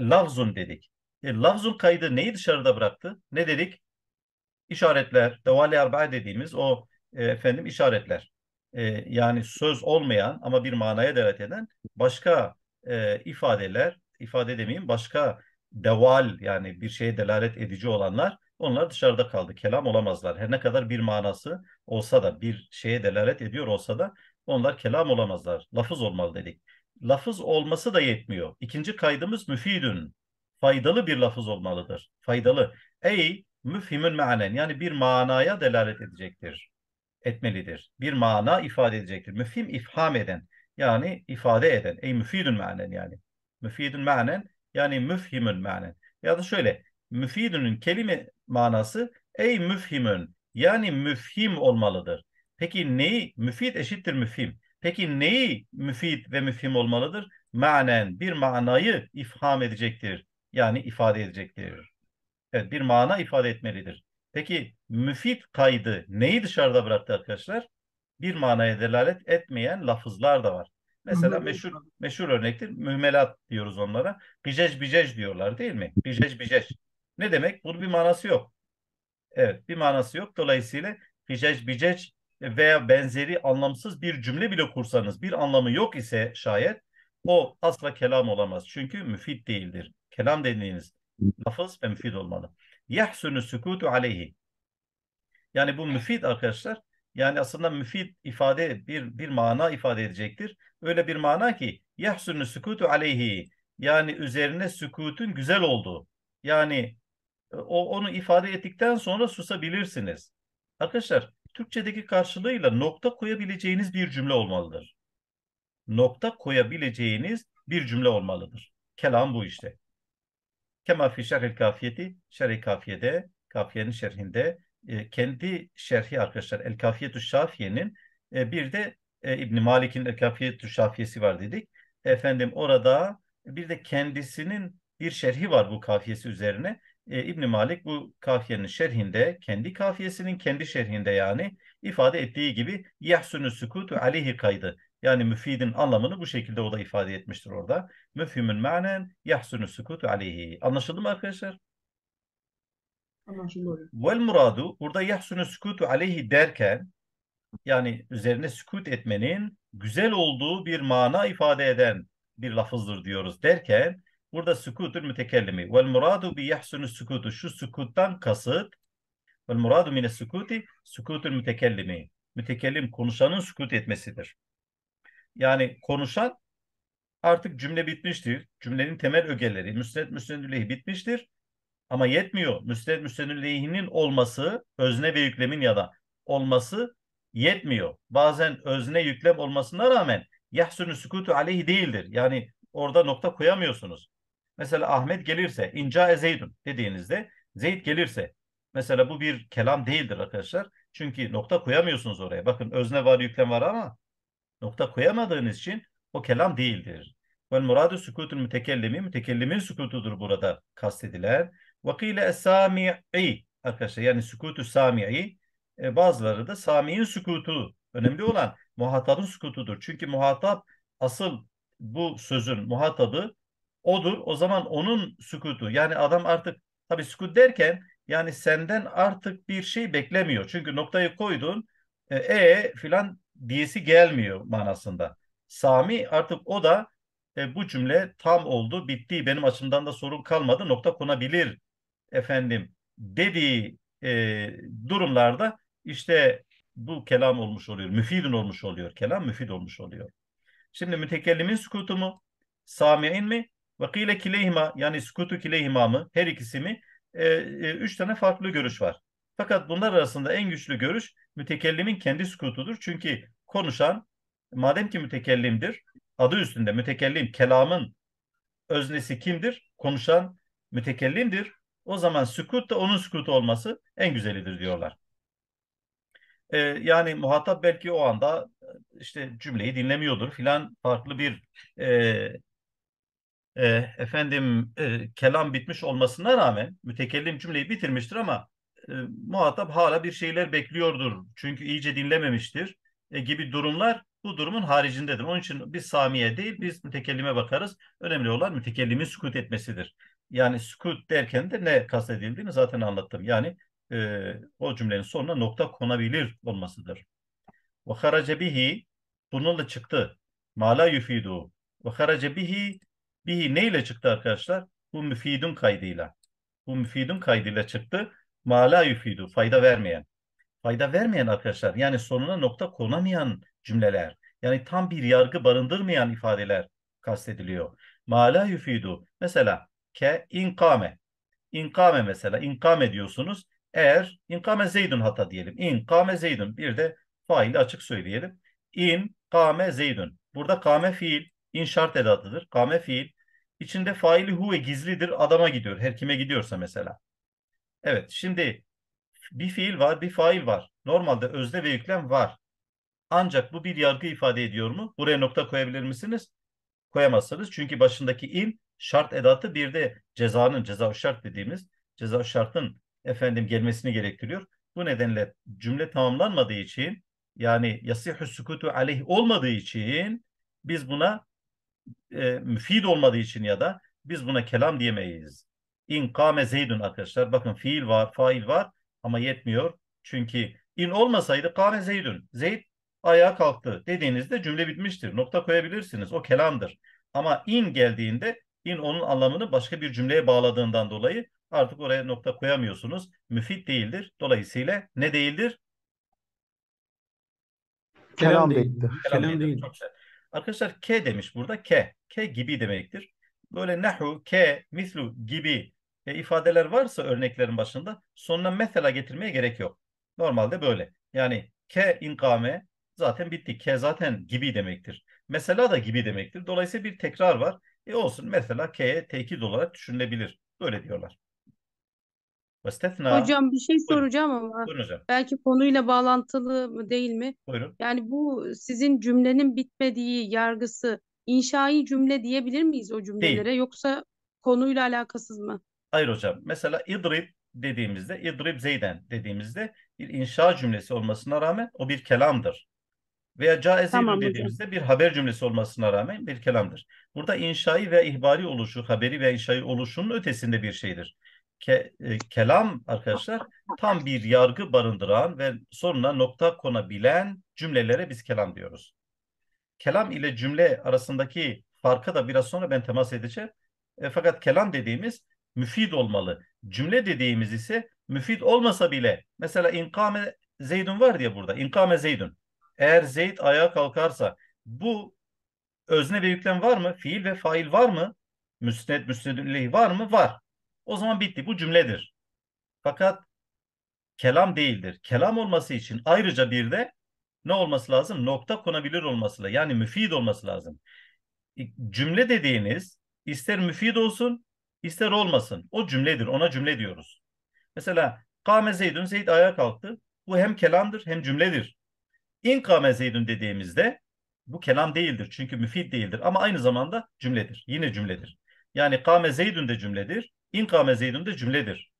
Lafzun dedik, e, lafzul kaydı neyi dışarıda bıraktı? Ne dedik? İşaretler, devali arba'a dediğimiz o e, efendim işaretler. E, yani söz olmayan ama bir manaya delalet eden başka e, ifadeler, ifade demeyeyim başka deval yani bir şeye delalet edici olanlar onlar dışarıda kaldı. Kelam olamazlar. Her ne kadar bir manası olsa da bir şeye delalet ediyor olsa da onlar kelam olamazlar. Lafız olmalı dedik. Lafız olması da yetmiyor. İkinci kaydımız müfidün faydalı bir lafız olmalıdır. Faydalı. Ey müfhimün meanen, yani bir manaya delalet edecektir. Etmelidir. Bir mana ifade edecektir. Müfhim ifham eden yani ifade eden. Ey müfidün meanen, yani. Müfidün meanen, yani müfhimün meanen. Ya da şöyle müfidünün kelime manası ey müfhimün yani müfhim olmalıdır. Peki neyi? Müfid eşittir müfhim. Peki neyi müfid ve müfhim olmalıdır? Manen bir manayı ifham edecektir yani ifade edecektir. Evet bir mana ifade etmelidir. Peki müfit kaydı neyi dışarıda bıraktı arkadaşlar? Bir manaya delalet etmeyen lafızlar da var. Mesela meşhur meşhur örnektir. Mühmelat diyoruz onlara. Bicej bicej diyorlar değil mi? Bicej bicej. Ne demek? Bunun bir manası yok. Evet bir manası yok. Dolayısıyla bicej bicej veya benzeri anlamsız bir cümle bile kursanız bir anlamı yok ise şayet o asla kelam olamaz. Çünkü müfit değildir kelam dediğiniz lafız ve müfid olmalı. Yahsunu sükutu aleyhi. Yani bu müfid arkadaşlar. Yani aslında müfid ifade bir bir mana ifade edecektir. Öyle bir mana ki yahsunu sükutu aleyhi. Yani üzerine sükutun güzel olduğu. Yani e, o onu ifade ettikten sonra susabilirsiniz. Arkadaşlar Türkçedeki karşılığıyla nokta koyabileceğiniz bir cümle olmalıdır. Nokta koyabileceğiniz bir cümle olmalıdır. Kelam bu işte. Kema fi şerhil kafiyeti, şerhi kafiyede, kafiyenin şerhinde e, kendi şerhi arkadaşlar El Kafiyetü Şafiye'nin e, bir de e, İbn Malik'in El Kafiyetü Şafiyesi var dedik. Efendim orada bir de kendisinin bir şerhi var bu kafiyesi üzerine. E, İbn Malik bu kafiyenin şerhinde kendi kafiyesinin kendi şerhinde yani ifade ettiği gibi yahsunu sukutu aleyhi kaydı. Yani müfidin anlamını bu şekilde o da ifade etmiştir orada. Müfhimün manen yahsunu sukutu aleyhi. Anlaşıldı mı arkadaşlar? Anlaşıldı. Vel muradu burada yahsunu sukutu aleyhi derken yani üzerine sükut etmenin güzel olduğu bir mana ifade eden bir lafızdır diyoruz derken burada sükutun mütekellimi vel muradu bi yahsunu sükutu şu sükuttan kasıt vel muradu mine sükuti sükutun mütekellimi mütekellim konuşanın sükut etmesidir yani konuşan artık cümle bitmiştir. Cümlenin temel ögeleri müsned müsnedüllehi bitmiştir. Ama yetmiyor. Müsned müsnedüllehinin olması özne ve yüklemin ya da olması yetmiyor. Bazen özne yüklem olmasına rağmen yahsunu sükutu aleyhi değildir. Yani orada nokta koyamıyorsunuz. Mesela Ahmet gelirse inca e dediğinizde Zeyd gelirse mesela bu bir kelam değildir arkadaşlar. Çünkü nokta koyamıyorsunuz oraya. Bakın özne var yüklem var ama nokta koyamadığınız için o kelam değildir. Ve muradu sukutul mütekellimi, mütekellimin sukutudur burada kastedilen. Ve kile es-sami'i arkadaşlar yani sukutu sami'i e, bazıları da sami'in sukutu önemli olan muhatabın sukutudur. Çünkü muhatap asıl bu sözün muhatabı odur. O zaman onun sukutu yani adam artık tabi sukut derken yani senden artık bir şey beklemiyor. Çünkü noktayı koydun e, e filan diyesi gelmiyor manasında. Sami artık o da e, bu cümle tam oldu, bitti, benim açımdan da sorun kalmadı, nokta konabilir efendim dediği e, durumlarda işte bu kelam olmuş oluyor, müfidin olmuş oluyor, kelam müfid olmuş oluyor. Şimdi mütekellimin sükutu mu, sami'in mi ve kile kileyhima yani sükutu kileyhima mı her ikisi mi? E, e, üç tane farklı görüş var. Fakat bunlar arasında en güçlü görüş mütekellimin kendi sükutudur. Çünkü konuşan madem ki mütekellimdir adı üstünde mütekellim kelamın öznesi kimdir? Konuşan mütekellimdir. O zaman sükut da onun sükutu olması en güzelidir diyorlar. Ee, yani muhatap belki o anda işte cümleyi dinlemiyordur filan farklı bir e, e, efendim e, kelam bitmiş olmasına rağmen mütekellim cümleyi bitirmiştir ama e, muhatap hala bir şeyler bekliyordur. Çünkü iyice dinlememiştir. E, gibi durumlar bu durumun haricindedir. Onun için biz samiye değil biz mütekellime bakarız. Önemli olan mütekellimin sükut etmesidir. Yani sükut derken de ne kastedildiğini zaten anlattım. Yani e, o cümlenin sonuna nokta konabilir olmasıdır. Ve harace bihi bununla çıktı. Mala yufidu. Ve harace bihi bihi neyle çıktı arkadaşlar? Bu müfidun kaydıyla. Bu müfidun kaydıyla çıktı. Mala yufidu fayda vermeyen fayda vermeyen arkadaşlar yani sonuna nokta konamayan cümleler yani tam bir yargı barındırmayan ifadeler kastediliyor. Mala yufidu mesela ke inkame inkame mesela inkame diyorsunuz eğer inkame zeydun hata diyelim inkame zeydun bir de faili açık söyleyelim in kame zeydun burada kame fiil in şart edatıdır kame fiil içinde faili huve gizlidir adama gidiyor her kime gidiyorsa mesela. Evet şimdi bir fiil var, bir fail var. Normalde özne ve yüklem var. Ancak bu bir yargı ifade ediyor mu? Buraya nokta koyabilir misiniz? Koyamazsınız. Çünkü başındaki in şart edatı bir de cezanın, ceza şart dediğimiz ceza şartın efendim gelmesini gerektiriyor. Bu nedenle cümle tamamlanmadığı için yani yasihü sükutu aleyh olmadığı için biz buna e, müfid olmadığı için ya da biz buna kelam diyemeyiz. İnkame zeydun arkadaşlar. Bakın fiil var, fail var. Ama yetmiyor. Çünkü in olmasaydı kâme zeydün. Zeyd ayağa kalktı dediğinizde cümle bitmiştir. Nokta koyabilirsiniz. O kelamdır. Ama in geldiğinde in onun anlamını başka bir cümleye bağladığından dolayı artık oraya nokta koyamıyorsunuz. Müfit değildir. Dolayısıyla ne değildir? Kelam, değildir. Kelam, değildir. Çok Arkadaşlar ke demiş burada. Ke. Ke gibi demektir. Böyle nehu, ke, mislu gibi e, ifadeler varsa örneklerin başında sonuna mesela getirmeye gerek yok. Normalde böyle. Yani ke inkame zaten bitti. Ke zaten gibi demektir. Mesela da gibi demektir. Dolayısıyla bir tekrar var. E olsun mesela ke'ye tekit olarak düşünülebilir. Böyle diyorlar. Vestefna. Hocam bir şey Buyurun. soracağım ama Buyurun hocam. belki konuyla bağlantılı mı değil mi? Buyurun. Yani bu sizin cümlenin bitmediği yargısı inşai cümle diyebilir miyiz o cümlelere Değil. yoksa konuyla alakasız mı? Hayır hocam. Mesela idrib dediğimizde, idrib zeyden dediğimizde bir inşa cümlesi olmasına rağmen o bir kelamdır. Veya caize tamam, dediğimizde hocam. bir haber cümlesi olmasına rağmen bir kelamdır. Burada inşai ve ihbari oluşu, haberi ve inşai oluşunun ötesinde bir şeydir. Ke, e, kelam arkadaşlar tam bir yargı barındıran ve sonuna nokta konabilen cümlelere biz kelam diyoruz. Kelam ile cümle arasındaki farka da biraz sonra ben temas edeceğim. E, fakat kelam dediğimiz müfid olmalı. Cümle dediğimiz ise müfid olmasa bile mesela inkame Zeydun var diye burada. İnkame Zeydun. Eğer Zeyd ayağa kalkarsa bu özne ve yüklem var mı? Fiil ve fail var mı? Müsned, müsnedüllehi var mı? Var. O zaman bitti. Bu cümledir. Fakat kelam değildir. Kelam olması için ayrıca bir de ne olması lazım? Nokta konabilir olması lazım. Yani müfid olması lazım. Cümle dediğiniz ister müfid olsun ister olmasın. O cümledir. Ona cümle diyoruz. Mesela kame zeydün zeyd ayağa kalktı. Bu hem kelamdır hem cümledir. İn kame zeydün dediğimizde bu kelam değildir. Çünkü müfid değildir. Ama aynı zamanda cümledir. Yine cümledir. Yani kame zeydün de cümledir. İn kame zeydün de cümledir.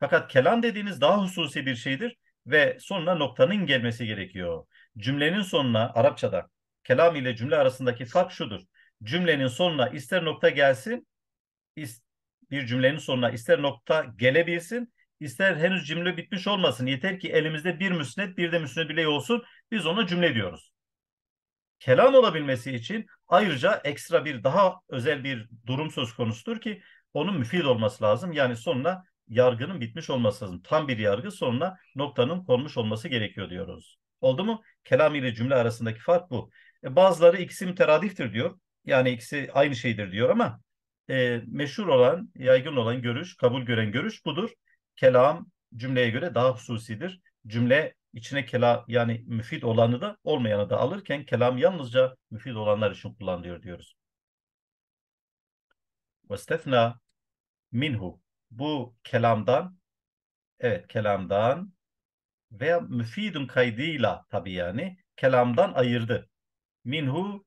Fakat kelam dediğiniz daha hususi bir şeydir ve sonuna noktanın gelmesi gerekiyor. Cümlenin sonuna Arapçada kelam ile cümle arasındaki fark şudur. Cümlenin sonuna ister nokta gelsin, bir cümlenin sonuna ister nokta gelebilsin ister henüz cümle bitmiş olmasın. Yeter ki elimizde bir müsnet bir de müsnet bile olsun biz ona cümle diyoruz. Kelam olabilmesi için ayrıca ekstra bir daha özel bir durum söz konusudur ki onun müfid olması lazım. Yani sonuna yargının bitmiş olması lazım. Tam bir yargı sonuna noktanın konmuş olması gerekiyor diyoruz. Oldu mu? Kelam ile cümle arasındaki fark bu. E bazıları ikisi müteradiftir diyor. Yani ikisi aynı şeydir diyor ama e, meşhur olan, yaygın olan görüş, kabul gören görüş budur. Kelam cümleye göre daha hususidir. Cümle içine kelam yani müfit olanı da olmayanı da alırken kelam yalnızca müfit olanlar için kullanılıyor diyoruz. Vestefna minhu. Bu kelamdan evet kelamdan veya müfidun kaydıyla tabi yani kelamdan ayırdı. Minhu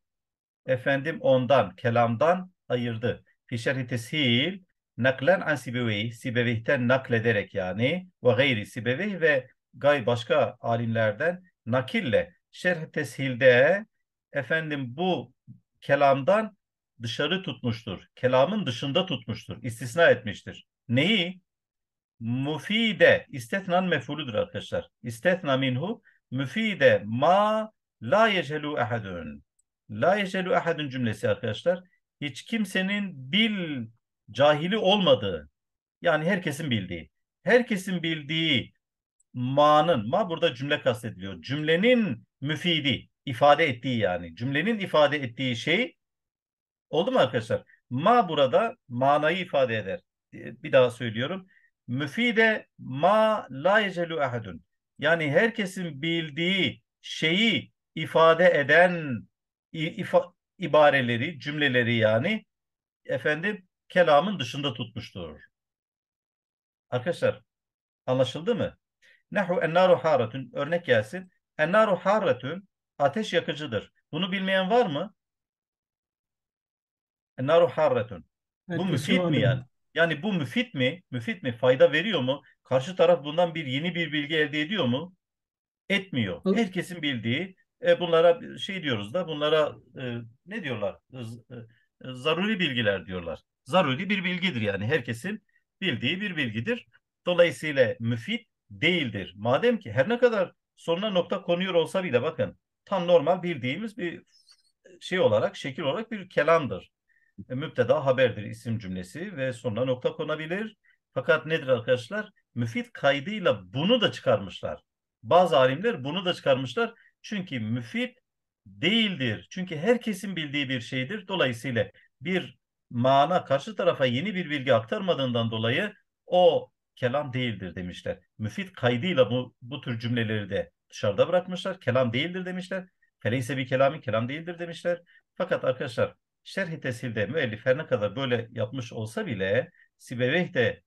efendim ondan kelamdan ayırdı fi şerhi teshil naklen an Sibeveyh, Sibeveyh'ten naklederek yani ve gayri Sibeveyh ve gay başka alimlerden nakille şerh teshilde efendim bu kelamdan dışarı tutmuştur. Kelamın dışında tutmuştur. istisna etmiştir. Neyi? Mufide. istetnan mefuludur arkadaşlar. İstetna minhu müfide ma la yecelu ehadun. La yecelu ehadun cümlesi arkadaşlar hiç kimsenin bil cahili olmadığı yani herkesin bildiği herkesin bildiği ma'nın ma burada cümle kastediliyor. Cümlenin müfidi ifade ettiği yani cümlenin ifade ettiği şey oldu mu arkadaşlar? Ma burada manayı ifade eder. Ee, bir daha söylüyorum. Müfide ma la yecelu ahadun. Yani herkesin bildiği şeyi ifade eden ifa, ibareleri, cümleleri yani efendim kelamın dışında tutmuştur. Arkadaşlar anlaşıldı mı? Nehu ennaru haratun örnek gelsin. Ennaru haratun ateş yakıcıdır. Bunu bilmeyen var mı? Ennaru haratun. Evet, bu müfit mi yani? Yani bu müfit mi? Müfit mi? Fayda veriyor mu? Karşı taraf bundan bir yeni bir bilgi elde ediyor mu? Etmiyor. Herkesin bildiği e, bunlara şey diyoruz da bunlara e, ne diyorlar? E, zaruri bilgiler diyorlar. Zaruri bir bilgidir yani herkesin bildiği bir bilgidir. Dolayısıyla müfit değildir. Madem ki her ne kadar sonuna nokta konuyor olsa bile bakın tam normal bildiğimiz bir şey olarak şekil olarak bir kelamdır. E, müpteda haberdir isim cümlesi ve sonuna nokta konabilir. Fakat nedir arkadaşlar? Müfit kaydıyla bunu da çıkarmışlar. Bazı alimler bunu da çıkarmışlar çünkü müfit değildir. Çünkü herkesin bildiği bir şeydir. Dolayısıyla bir mana karşı tarafa yeni bir bilgi aktarmadığından dolayı o kelam değildir demişler. Müfit kaydıyla bu, bu tür cümleleri de dışarıda bırakmışlar. Kelam değildir demişler. Feleyse bir kelami kelam değildir demişler. Fakat arkadaşlar şerh tesilde müellif her ne kadar böyle yapmış olsa bile Sibeveyh de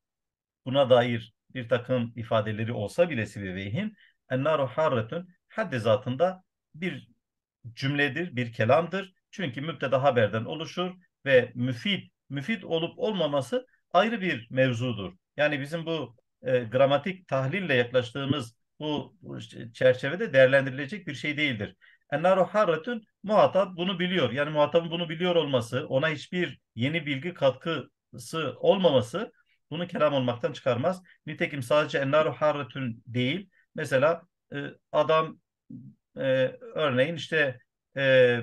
buna dair bir takım ifadeleri olsa bile sibevehin ennaru harretun haddi zatında bir cümledir, bir kelamdır. Çünkü müpteda haberden oluşur ve müfid, müfid olup olmaması ayrı bir mevzudur. Yani bizim bu e, gramatik tahlille yaklaştığımız bu çerçevede değerlendirilecek bir şey değildir. Ennaru harretün muhatap bunu biliyor. Yani muhatabın bunu biliyor olması, ona hiçbir yeni bilgi katkısı olmaması bunu kelam olmaktan çıkarmaz. Nitekim sadece ennaru harretün değil, mesela ee, adam e, örneğin işte e, e,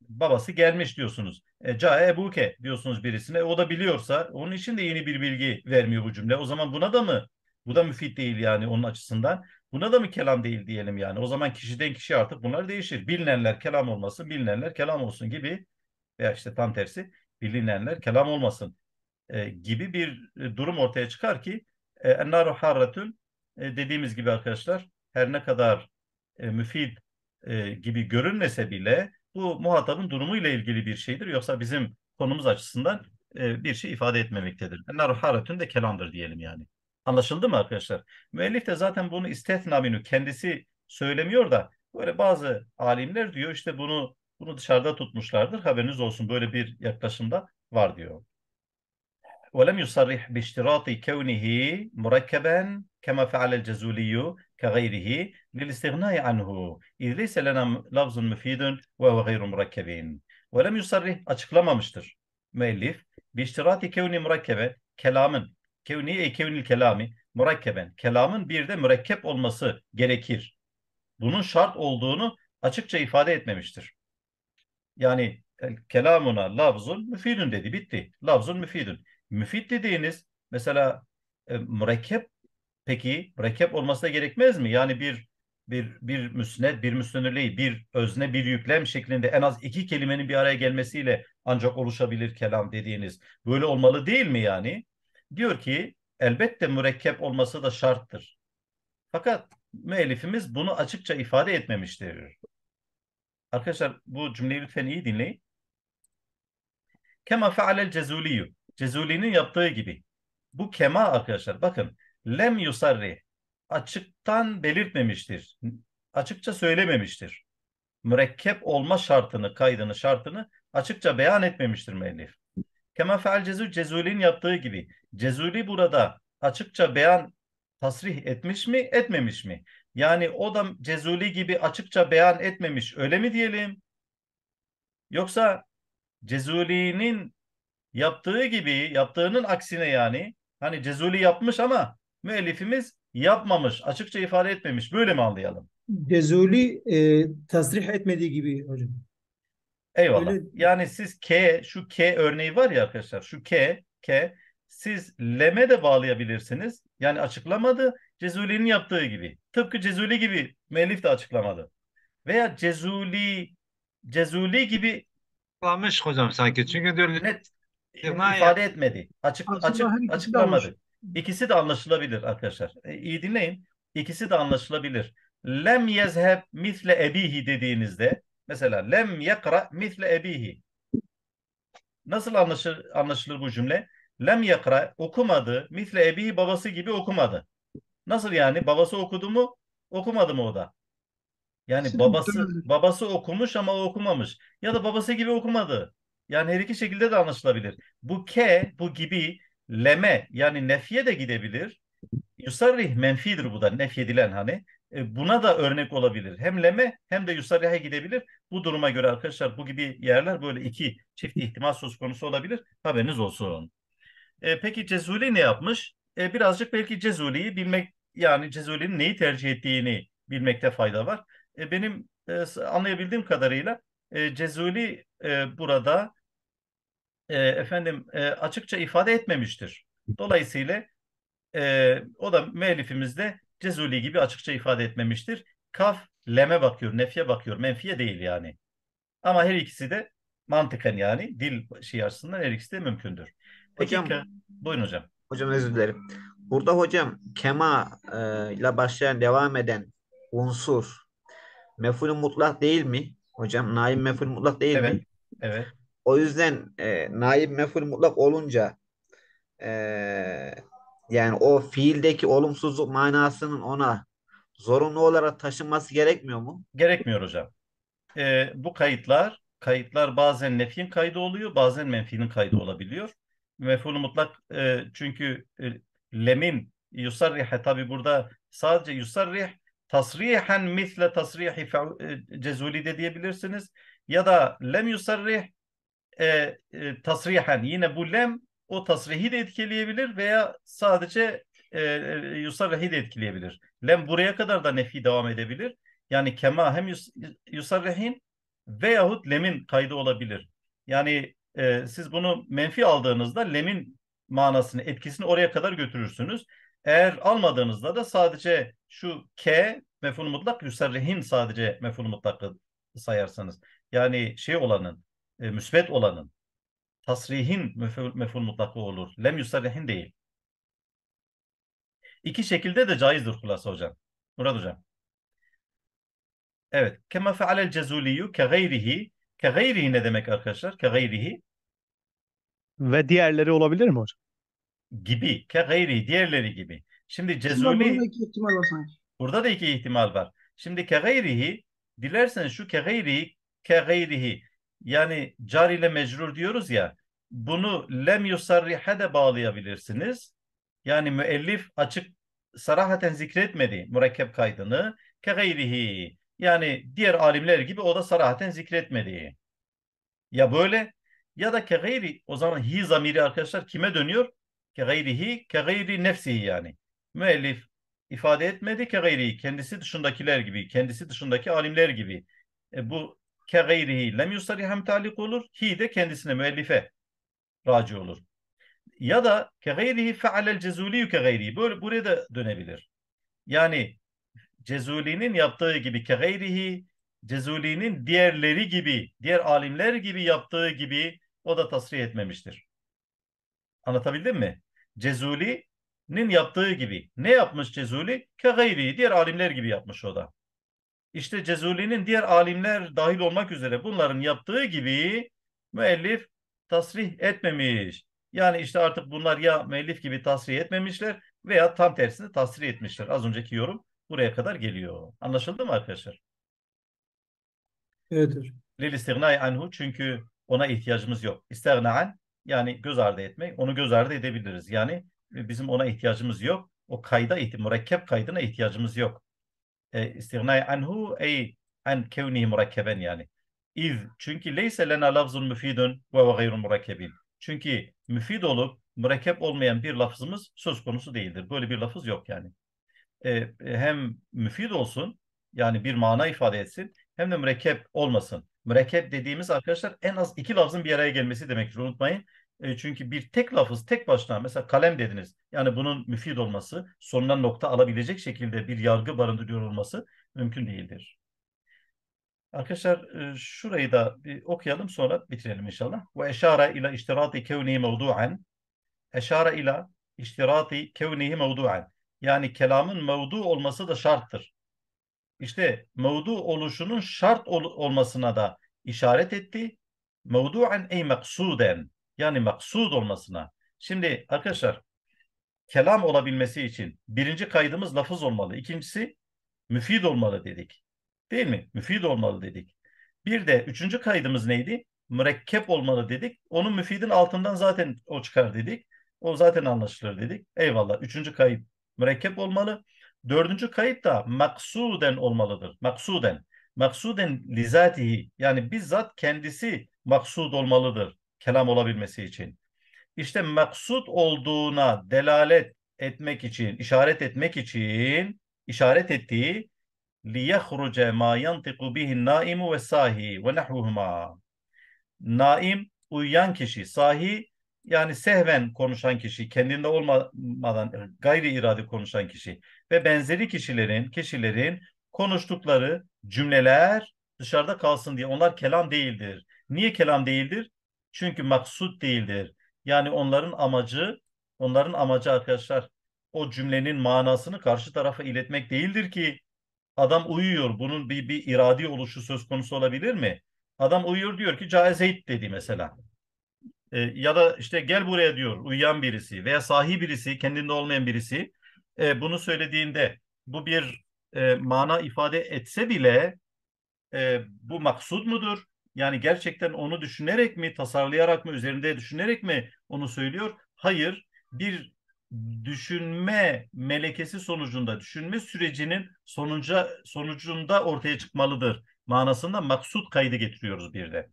babası gelmiş diyorsunuz. E, Cae Ebuke diyorsunuz birisine. O da biliyorsa onun için de yeni bir bilgi vermiyor bu cümle. O zaman buna da mı bu da müfit değil yani onun açısından. Buna da mı kelam değil diyelim yani. O zaman kişiden kişi artık bunlar değişir. Bilinenler kelam olmasın, bilinenler kelam olsun gibi veya işte tam tersi bilinenler kelam olmasın e, gibi bir durum ortaya çıkar ki Ennaru Harratül dediğimiz gibi arkadaşlar her ne kadar e, müfid e, gibi görünmese bile bu muhatabın ile ilgili bir şeydir. Yoksa bizim konumuz açısından e, bir şey ifade etmemektedir. Narharatün de kelamdır diyelim yani. Anlaşıldı mı arkadaşlar? Müellif de zaten bunu istesna minü kendisi söylemiyor da böyle bazı alimler diyor işte bunu bunu dışarıda tutmuşlardır. Haberiniz olsun böyle bir yaklaşımda var diyor. وَلَمْ يُصَرِّحْ بِاشْتِرَاطِ كَوْنِهِ مُرَكَّبًا كما فعل الجزولي كغيره للاستغناء عنه إذ ليس لنا لفظ مفيد وهو غير مركب ولم يصرح açıklamamıştır müellif biiştirati kevni murakkebe kelamın kevni ey kevnil kelami murakkeben kelamın bir de mürekkep olması gerekir. Bunun şart olduğunu açıkça ifade etmemiştir. Yani kelamuna lafzun müfidun dedi bitti. Lafzun müfidun. Müfid dediğiniz mesela e, mürekkep Peki mürekkep olması da gerekmez mi? Yani bir bir bir müsned, bir müstenirleyi, bir özne, bir yüklem şeklinde en az iki kelimenin bir araya gelmesiyle ancak oluşabilir kelam dediğiniz. Böyle olmalı değil mi yani? Diyor ki elbette mürekkep olması da şarttır. Fakat müellifimiz bunu açıkça ifade etmemiştir. Arkadaşlar bu cümleyi lütfen iyi dinleyin. Kema fealel cezuliyyü. Cezuli'nin yaptığı gibi. Bu kema arkadaşlar bakın lem yusarri açıktan belirtmemiştir. Açıkça söylememiştir. Mürekkep olma şartını, kaydını, şartını açıkça beyan etmemiştir müellif. Kema fel cezü Cezuli'nin yaptığı gibi Cezuli burada açıkça beyan tasrih etmiş mi, etmemiş mi? Yani o da Cezuli gibi açıkça beyan etmemiş öyle mi diyelim? Yoksa Cezuli'nin yaptığı gibi, yaptığının aksine yani hani Cezuli yapmış ama müellifimiz yapmamış, açıkça ifade etmemiş. Böyle mi anlayalım? Cezuli e, tasrih etmediği gibi hocam. Eyvallah. Öyle... Yani siz K, şu K örneği var ya arkadaşlar. Şu K, K. Siz leme de bağlayabilirsiniz. Yani açıklamadı. Cezuli'nin yaptığı gibi. Tıpkı Cezuli gibi müellif de açıklamadı. Veya Cezuli Cezuli gibi açıklamış hocam sanki. Çünkü diyor net ifade yani. etmedi. Açık açık açıklamadı. İkisi de anlaşılabilir arkadaşlar. E, iyi dinleyin. İkisi de anlaşılabilir. Lem yezheb mitle ebihi dediğinizde mesela lem yekra mitle ebihi nasıl anlaşır, anlaşılır bu cümle? Lem yekra okumadı. mitle ebihi babası gibi okumadı. Nasıl yani? Babası okudu mu? Okumadı mı o da? Yani babası babası okumuş ama o okumamış. Ya da babası gibi okumadı. Yani her iki şekilde de anlaşılabilir. Bu ke, bu gibi leme yani nefiye de gidebilir. Yusarrih menfidir bu da nefyedilen hani. E, buna da örnek olabilir. Hem leme hem de yusarrihe gidebilir. Bu duruma göre arkadaşlar bu gibi yerler böyle iki çift ihtimal söz konusu olabilir. Haberiniz olsun. E, peki Cezuli ne yapmış? E, birazcık belki Cezuli'yi bilmek yani Cezuli'nin neyi tercih ettiğini bilmekte fayda var. E, benim e, anlayabildiğim kadarıyla e, Cezuli e, burada e, efendim e, açıkça ifade etmemiştir. Dolayısıyla e, o da müellifimizde Cezuli gibi açıkça ifade etmemiştir. Kaf leme bakıyor, nefye bakıyor, menfiye değil yani. Ama her ikisi de mantıken yani dil şey açısından her ikisi de mümkündür. Peki, hocam, buyurun hocam. Hocam özür dilerim. Burada hocam kema e, ile başlayan devam eden unsur meful mutlak değil mi? Hocam naim meful mutlak değil evet, mi? Evet. O yüzden e, naib meful mutlak olunca e, yani o fiildeki olumsuzluk manasının ona zorunlu olarak taşınması gerekmiyor mu? Gerekmiyor hocam. E, bu kayıtlar kayıtlar bazen nefin kaydı oluyor, bazen menfinin kaydı olabiliyor. Mefhulü mutlak e, çünkü e, lemin yusarrihe tabi burada sadece yusarrih tasrihen misle tasrihi e, cezuli de diyebilirsiniz. Ya da lem yusarrih e, e, tasrihen hani yine bu lem o tasrihi de etkileyebilir veya sadece e, e, yusarrihi de etkileyebilir. Lem buraya kadar da nefi devam edebilir. Yani kema hem yus, yusarrihin veyahut lemin kaydı olabilir. Yani e, siz bunu menfi aldığınızda lemin manasını, etkisini oraya kadar götürürsünüz. Eğer almadığınızda da sadece şu k mefhul mutlak yusarrihin sadece mefhul mutlakı sayarsanız. Yani şey olanın e, müsbet olanın tasrihin meful, meful mutlakı olur. Lem yusarrihin değil. İki şekilde de caizdir hulasa hocam. Murat hocam. Evet. Kema fealel cezuliyu ke gayrihi. Ke gayrihi ne demek arkadaşlar? Ke gayrihi. Ve diğerleri olabilir mi hocam? Gibi. Ke gayrihi. Diğerleri gibi. Şimdi cezuli... Burada, burada iki ihtimal var sanki. Burada da iki ihtimal var. Şimdi ke gayrihi dilerseniz şu ke gayrihi ke gayrihi yani car ile mecrur diyoruz ya bunu lem yusarrihe de bağlayabilirsiniz. Yani müellif açık sarahaten zikretmedi mürekkep kaydını ke gayrihi. Yani diğer alimler gibi o da sarahaten zikretmedi. Ya böyle ya da ke gayri o zaman hi zamiri arkadaşlar kime dönüyor? Ke gayrihi ke gayri nefsihi yani. Müellif ifade etmedi ki gayri kendisi dışındakiler gibi, kendisi dışındaki alimler gibi. E bu ke gayrihi lem yusari hem talik olur. Hi de kendisine müellife raci olur. Ya da ke gayrihi fealel cezuli ke gayrihi. Böyle buraya da dönebilir. Yani Cezuli'nin yaptığı gibi ke gayrihi Cezuli'nin diğerleri gibi, diğer alimler gibi yaptığı gibi o da tasrih etmemiştir. Anlatabildim mi? Cezuli'nin yaptığı gibi. Ne yapmış Cezuli? Ke gayri, diğer alimler gibi yapmış o da. İşte Cezuli'nin diğer alimler dahil olmak üzere bunların yaptığı gibi müellif tasrih etmemiş. Yani işte artık bunlar ya müellif gibi tasrih etmemişler veya tam tersini tasrih etmişler. Az önceki yorum buraya kadar geliyor. Anlaşıldı mı arkadaşlar? Evet Lil istignai anhu çünkü ona ihtiyacımız yok. İstignaen yani göz ardı etmek. Onu göz ardı edebiliriz. Yani bizim ona ihtiyacımız yok. O kayda, mürekkep kaydına ihtiyacımız yok istigna anhu ey an kevnihi murakkeben yani. İz çünkü leyse lena lafzun müfidun ve ve gayrun murakkebin. Çünkü müfid olup mürekkep olmayan bir lafızımız söz konusu değildir. Böyle bir lafız yok yani. E, e, hem müfid olsun yani bir mana ifade etsin hem de mürekkep olmasın. Mürekkep dediğimiz arkadaşlar en az iki lafzın bir araya gelmesi demektir. Unutmayın e, çünkü bir tek lafız tek başına mesela kalem dediniz. Yani bunun müfid olması, sonuna nokta alabilecek şekilde bir yargı barındırıyor olması mümkün değildir. Arkadaşlar e, şurayı da bir okuyalım sonra bitirelim inşallah. Ve eşara ila iştirati kevnihi mevdu'an. Eşara ila iştirati kevnihi mevdu'an. Yani kelamın mevdu olması da şarttır. İşte mevdu oluşunun şart ol olmasına da işaret etti. Mevdu'an ey maksuden yani maksud olmasına. Şimdi arkadaşlar kelam olabilmesi için birinci kaydımız lafız olmalı. İkincisi müfid olmalı dedik. Değil mi? Müfid olmalı dedik. Bir de üçüncü kaydımız neydi? Mürekkep olmalı dedik. Onun müfidin altından zaten o çıkar dedik. O zaten anlaşılır dedik. Eyvallah. Üçüncü kayıt mürekkep olmalı. Dördüncü kayıt da maksuden olmalıdır. Maksuden. Maksuden lizatihi. Yani bizzat kendisi maksud olmalıdır kelam olabilmesi için. İşte maksut olduğuna delalet etmek için, işaret etmek için işaret ettiği liyahruce ma yantiqu bihin naimu ve sahi ve nahvuhuma. Naim uyuyan kişi, sahi yani sehven konuşan kişi, kendinde olmadan gayri irade konuşan kişi ve benzeri kişilerin kişilerin konuştukları cümleler dışarıda kalsın diye onlar kelam değildir. Niye kelam değildir? Çünkü maksud değildir. Yani onların amacı, onların amacı arkadaşlar o cümlenin manasını karşı tarafa iletmek değildir ki adam uyuyor. Bunun bir, bir iradi oluşu söz konusu olabilir mi? Adam uyuyor diyor ki caizeyt dedi mesela. E, ya da işte gel buraya diyor uyuyan birisi veya sahi birisi, kendinde olmayan birisi e, bunu söylediğinde bu bir e, mana ifade etse bile e, bu maksud mudur? Yani gerçekten onu düşünerek mi, tasarlayarak mı, üzerinde düşünerek mi onu söylüyor? Hayır, bir düşünme melekesi sonucunda, düşünme sürecinin sonuca, sonucunda ortaya çıkmalıdır manasında maksut kaydı getiriyoruz bir de.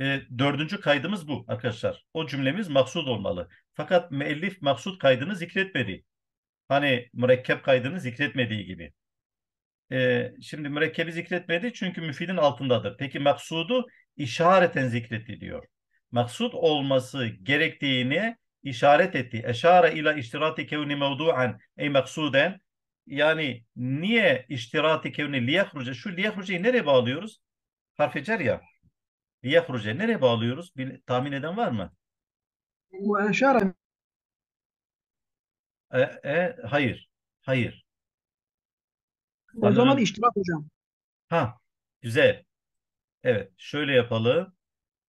E, dördüncü kaydımız bu arkadaşlar. O cümlemiz maksud olmalı. Fakat müellif maksud kaydını zikretmedi. Hani mürekkep kaydını zikretmediği gibi. Ee, şimdi mürekkebi zikretmedi çünkü müfidin altındadır. Peki maksudu işareten zikretti diyor. Maksud olması gerektiğini işaret etti. Eşara ila iştirati kevni mevdu'an ey maksuden yani niye iştirati kevni liyahruce şu liyahruce'yi nereye bağlıyoruz? Harf cer ya. Liyahruce nereye bağlıyoruz? Bil, tahmin eden var mı? Bu eşare e, e, hayır. Hayır. O Adana... zaman iştirak hocam. Ha, güzel. Evet, şöyle yapalım.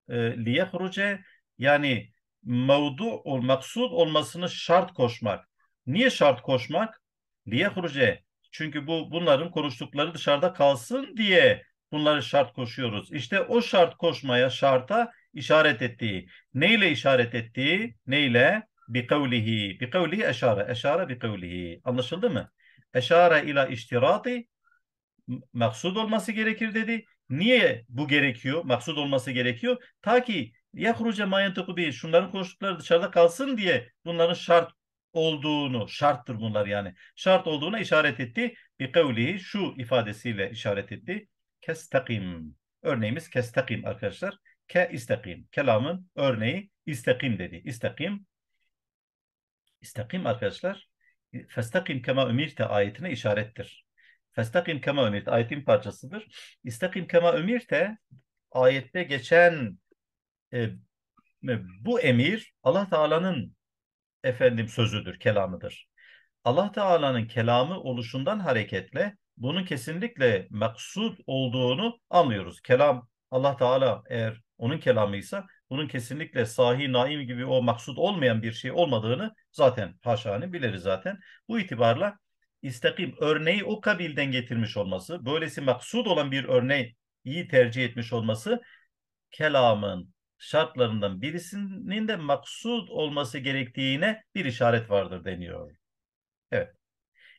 Liye ee, liyehruce yani mevdu ol, maksud olmasını şart koşmak. Niye şart koşmak? Liye Liyehruce. Çünkü bu bunların konuştukları dışarıda kalsın diye bunları şart koşuyoruz. İşte o şart koşmaya, şarta işaret ettiği. Neyle işaret ettiği? Neyle? Bi kavlihi. Bi kavlihi eşara. Eşara bi kavlihi. Anlaşıldı mı? Eşara ila iştirati maksud olması gerekir dedi. Niye bu gerekiyor? Maksud olması gerekiyor. Ta ki yahruce mayentuku bir şunların konuştukları dışarıda kalsın diye bunların şart olduğunu, şarttır bunlar yani. Şart olduğuna işaret etti. Bir kavlihi şu ifadesiyle işaret etti. Kestakim. Örneğimiz kestakim arkadaşlar. Ke istakim. Kelamın örneği istakim dedi. İstakim. İstakim arkadaşlar Festakim kema ümirte ayetine işarettir. Festakim kema ümirte ayetin parçasıdır. İstakim kema ümirte ayette geçen e, e, bu emir Allah Teala'nın efendim sözüdür, kelamıdır. Allah Teala'nın kelamı oluşundan hareketle bunun kesinlikle maksud olduğunu anlıyoruz. Kelam Allah Teala eğer onun kelamıysa bunun kesinlikle sahi naim gibi o maksud olmayan bir şey olmadığını zaten haşanı biliriz zaten. Bu itibarla istakim örneği o kabilden getirmiş olması, böylesi maksud olan bir örneği iyi tercih etmiş olması kelamın şartlarından birisinin de maksud olması gerektiğine bir işaret vardır deniyor. Evet.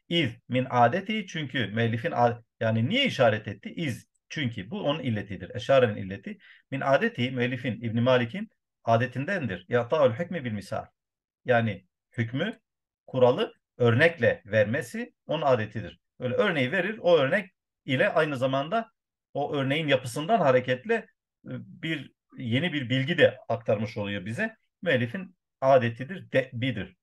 İz min adeti çünkü müellifin yani niye işaret etti? İz çünkü bu onun illetidir. Eşarenin illeti. Min adeti müellifin İbn Malik'in adetindendir. Ya Yata'ul hükmü bil misal. Yani hükmü, kuralı örnekle vermesi onun adetidir. Öyle örneği verir, o örnek ile aynı zamanda o örneğin yapısından hareketle e, bir yeni bir bilgi de aktarmış oluyor bize. Müellifin adetidir, de,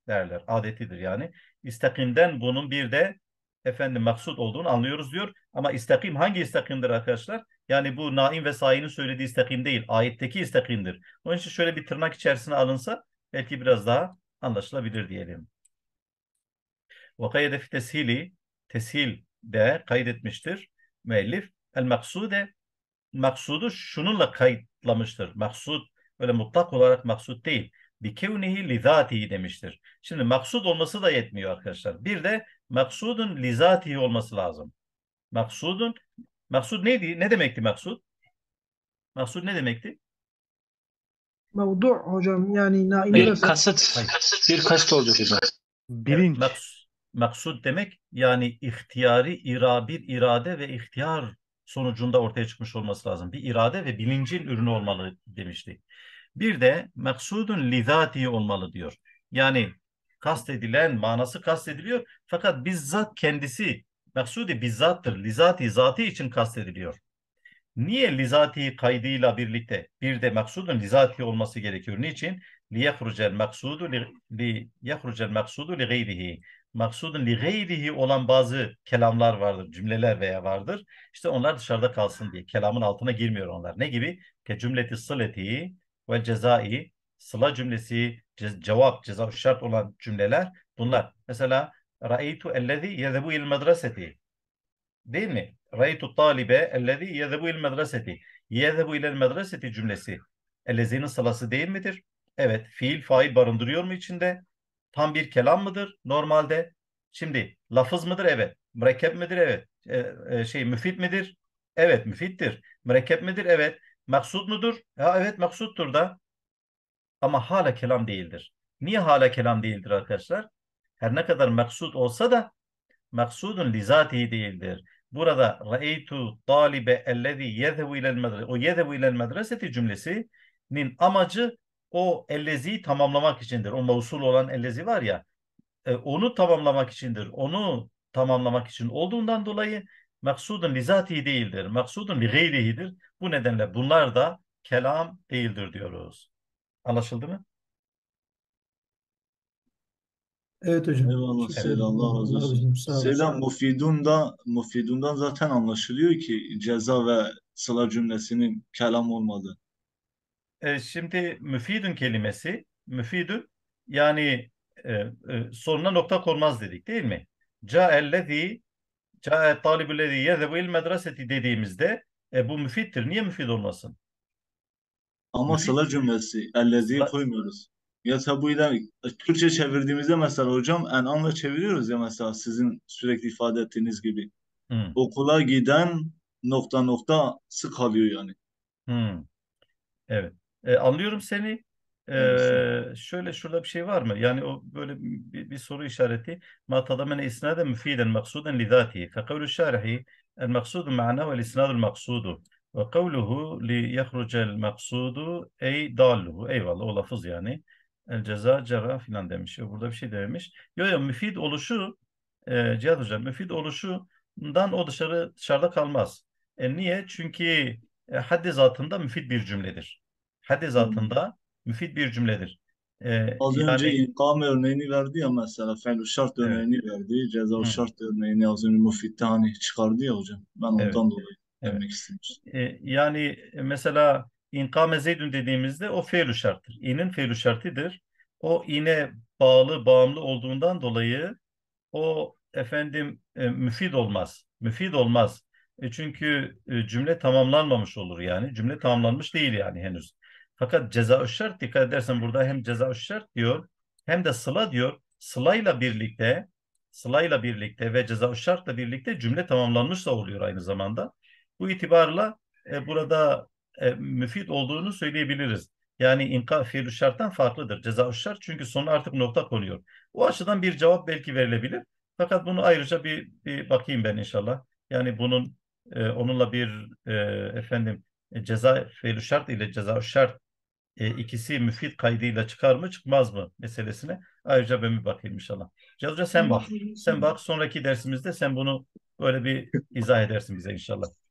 derler. Adetidir yani. İstakimden bunun bir de efendim maksut olduğunu anlıyoruz diyor. Ama istakim hangi istakimdir arkadaşlar? Yani bu Naim ve Sahin'in söylediği istakim değil. Ayetteki istakimdir. Onun için şöyle bir tırnak içerisine alınsa belki biraz daha anlaşılabilir diyelim. Ve kayede fi teshili teshil de kaydetmiştir müellif. El maksude maksudu şununla kayıtlamıştır. Maksud öyle mutlak olarak maksud değil. Bikevnihi li zatihi demiştir. Şimdi maksud olması da yetmiyor arkadaşlar. Bir de maksudun lizatihi olması lazım. Maksudun maksud neydi? Ne demekti maksud? Maksud ne demekti? Mevdu hocam yani naile bir kasıt Hayır. bir kasıt olacak hocam. Bilinç. maks maksud demek yani ihtiyari ira bir irade ve ihtiyar sonucunda ortaya çıkmış olması lazım. Bir irade ve bilincin ürünü olmalı demişti. Bir de maksudun lizati olmalı diyor. Yani kastedilen manası kastediliyor. Fakat bizzat kendisi maksudi bizzattır. Lizati zatı için kastediliyor. Niye lizati kaydıyla birlikte bir de maksudun lizati olması gerekiyor? Niçin? Liyahrucel maksudu li yahrucel maksudu li gayrihi. Maksudun li gayrihi olan bazı kelamlar vardır, cümleler veya vardır. İşte onlar dışarıda kalsın diye. Kelamın altına girmiyor onlar. Ne gibi? Ke cümleti sıleti ve cezai sıla cümlesi, ce cevap, ceza şart olan cümleler bunlar. Mesela raitu ellezî yezebu il medreseti. Değil mi? Raitu talibe ellezî yezebu il medreseti. Yezebu il medreseti cümlesi. Ellezî'nin sılası değil midir? Evet. Fiil, fail barındırıyor mu içinde? Tam bir kelam mıdır normalde? Şimdi lafız mıdır? Evet. Mürekkep midir? Evet. E, e, şey müfit midir? Evet müfittir. Mürekkep midir? Evet. Maksud mudur? Ha, evet maksuttur da. Ama hala kelam değildir. Niye hala kelam değildir arkadaşlar? Her ne kadar maksud olsa da maksudun lizatihi değildir. Burada ra'eytu talibe ellezî yezhevu ilel medrese o yezhevu ilel medreseti cümlesinin amacı o elleziyi tamamlamak içindir. O mausul olan ellezi var ya e, onu tamamlamak içindir. Onu tamamlamak için olduğundan dolayı maksudun lizatihi değildir. Maksudun li gayrihidir. Bu nedenle bunlar da kelam değildir diyoruz. Anlaşıldı mı? Evet hocam. Eyvallah Çok Selam. Allah razı Mufidun'da, Mufidun'dan zaten anlaşılıyor ki ceza ve sıla cümlesinin kelam olmadı. E, şimdi müfidun kelimesi, müfidun yani e, e, sonuna nokta konmaz dedik değil mi? Ca Ca'ellezi, ca'e talibüllezi yezebu il medreseti dediğimizde e, bu müfittir. Niye müfid olmasın? Ama salar cümlesi elleziği koymuyoruz. Ya tabuyla Türkçe çevirdiğimizde mesela hocam en en'anla çeviriyoruz ya mesela sizin sürekli ifade ettiğiniz gibi. Hı. Okula giden nokta nokta sık kalıyor yani. Hı. Evet. E, anlıyorum seni. Ee, şöyle şurada bir şey var mı? Yani o böyle bir, bir soru işareti. Ma tadamene isnaden müfiden maksuden li zatihi. Fe kavlu şarihi el maksudu ma'na vel isnadul maksudu. Ve kavluhu li yahrucel maksudu ey dalluhu. Eyvallah o lafız yani. El ceza cera filan demiş. Burada bir şey demiş Yo yo müfid oluşu e, Cihat Hocam müfid oluşundan o dışarı dışarıda kalmaz. E, niye? Çünkü e, haddi zatında müfid bir cümledir. Haddi zatında hmm. müfid bir cümledir. Ee, Az yani, önce ikame örneğini verdi ya mesela felü şart evet. örneğini verdi. Ceza şart örneğini az önce mufittani çıkardı ya hocam. Ben ondan evet. dolayı Evet. istiyoruz. E, yani e, mesela inkame zeydün dediğimizde o feylü şarttır. İ'nin feylü şartıdır. O ine bağlı, bağımlı olduğundan dolayı o efendim e, müfid olmaz. Müfid olmaz. E çünkü e, cümle tamamlanmamış olur yani. Cümle tamamlanmış değil yani henüz. Fakat ceza şart dikkat edersen burada hem ceza şart diyor hem de sıla diyor. Sılayla birlikte sılayla birlikte ve ceza şartla birlikte cümle tamamlanmış da oluyor aynı zamanda. Bu itibarla e, burada e, müfit olduğunu söyleyebiliriz. Yani inka fiilü şarttan farklıdır. Ceza şart çünkü sonuna artık nokta konuyor. O açıdan bir cevap belki verilebilir. Fakat bunu ayrıca bir, bir bakayım ben inşallah. Yani bunun e, onunla bir e, efendim e, ceza fiilü şart ile ceza şart e, ikisi müfit kaydıyla çıkar mı çıkmaz mı meselesine ayrıca ben bir bakayım inşallah. Cihaz sen bak. Sen bak sonraki dersimizde sen bunu böyle bir izah edersin bize inşallah.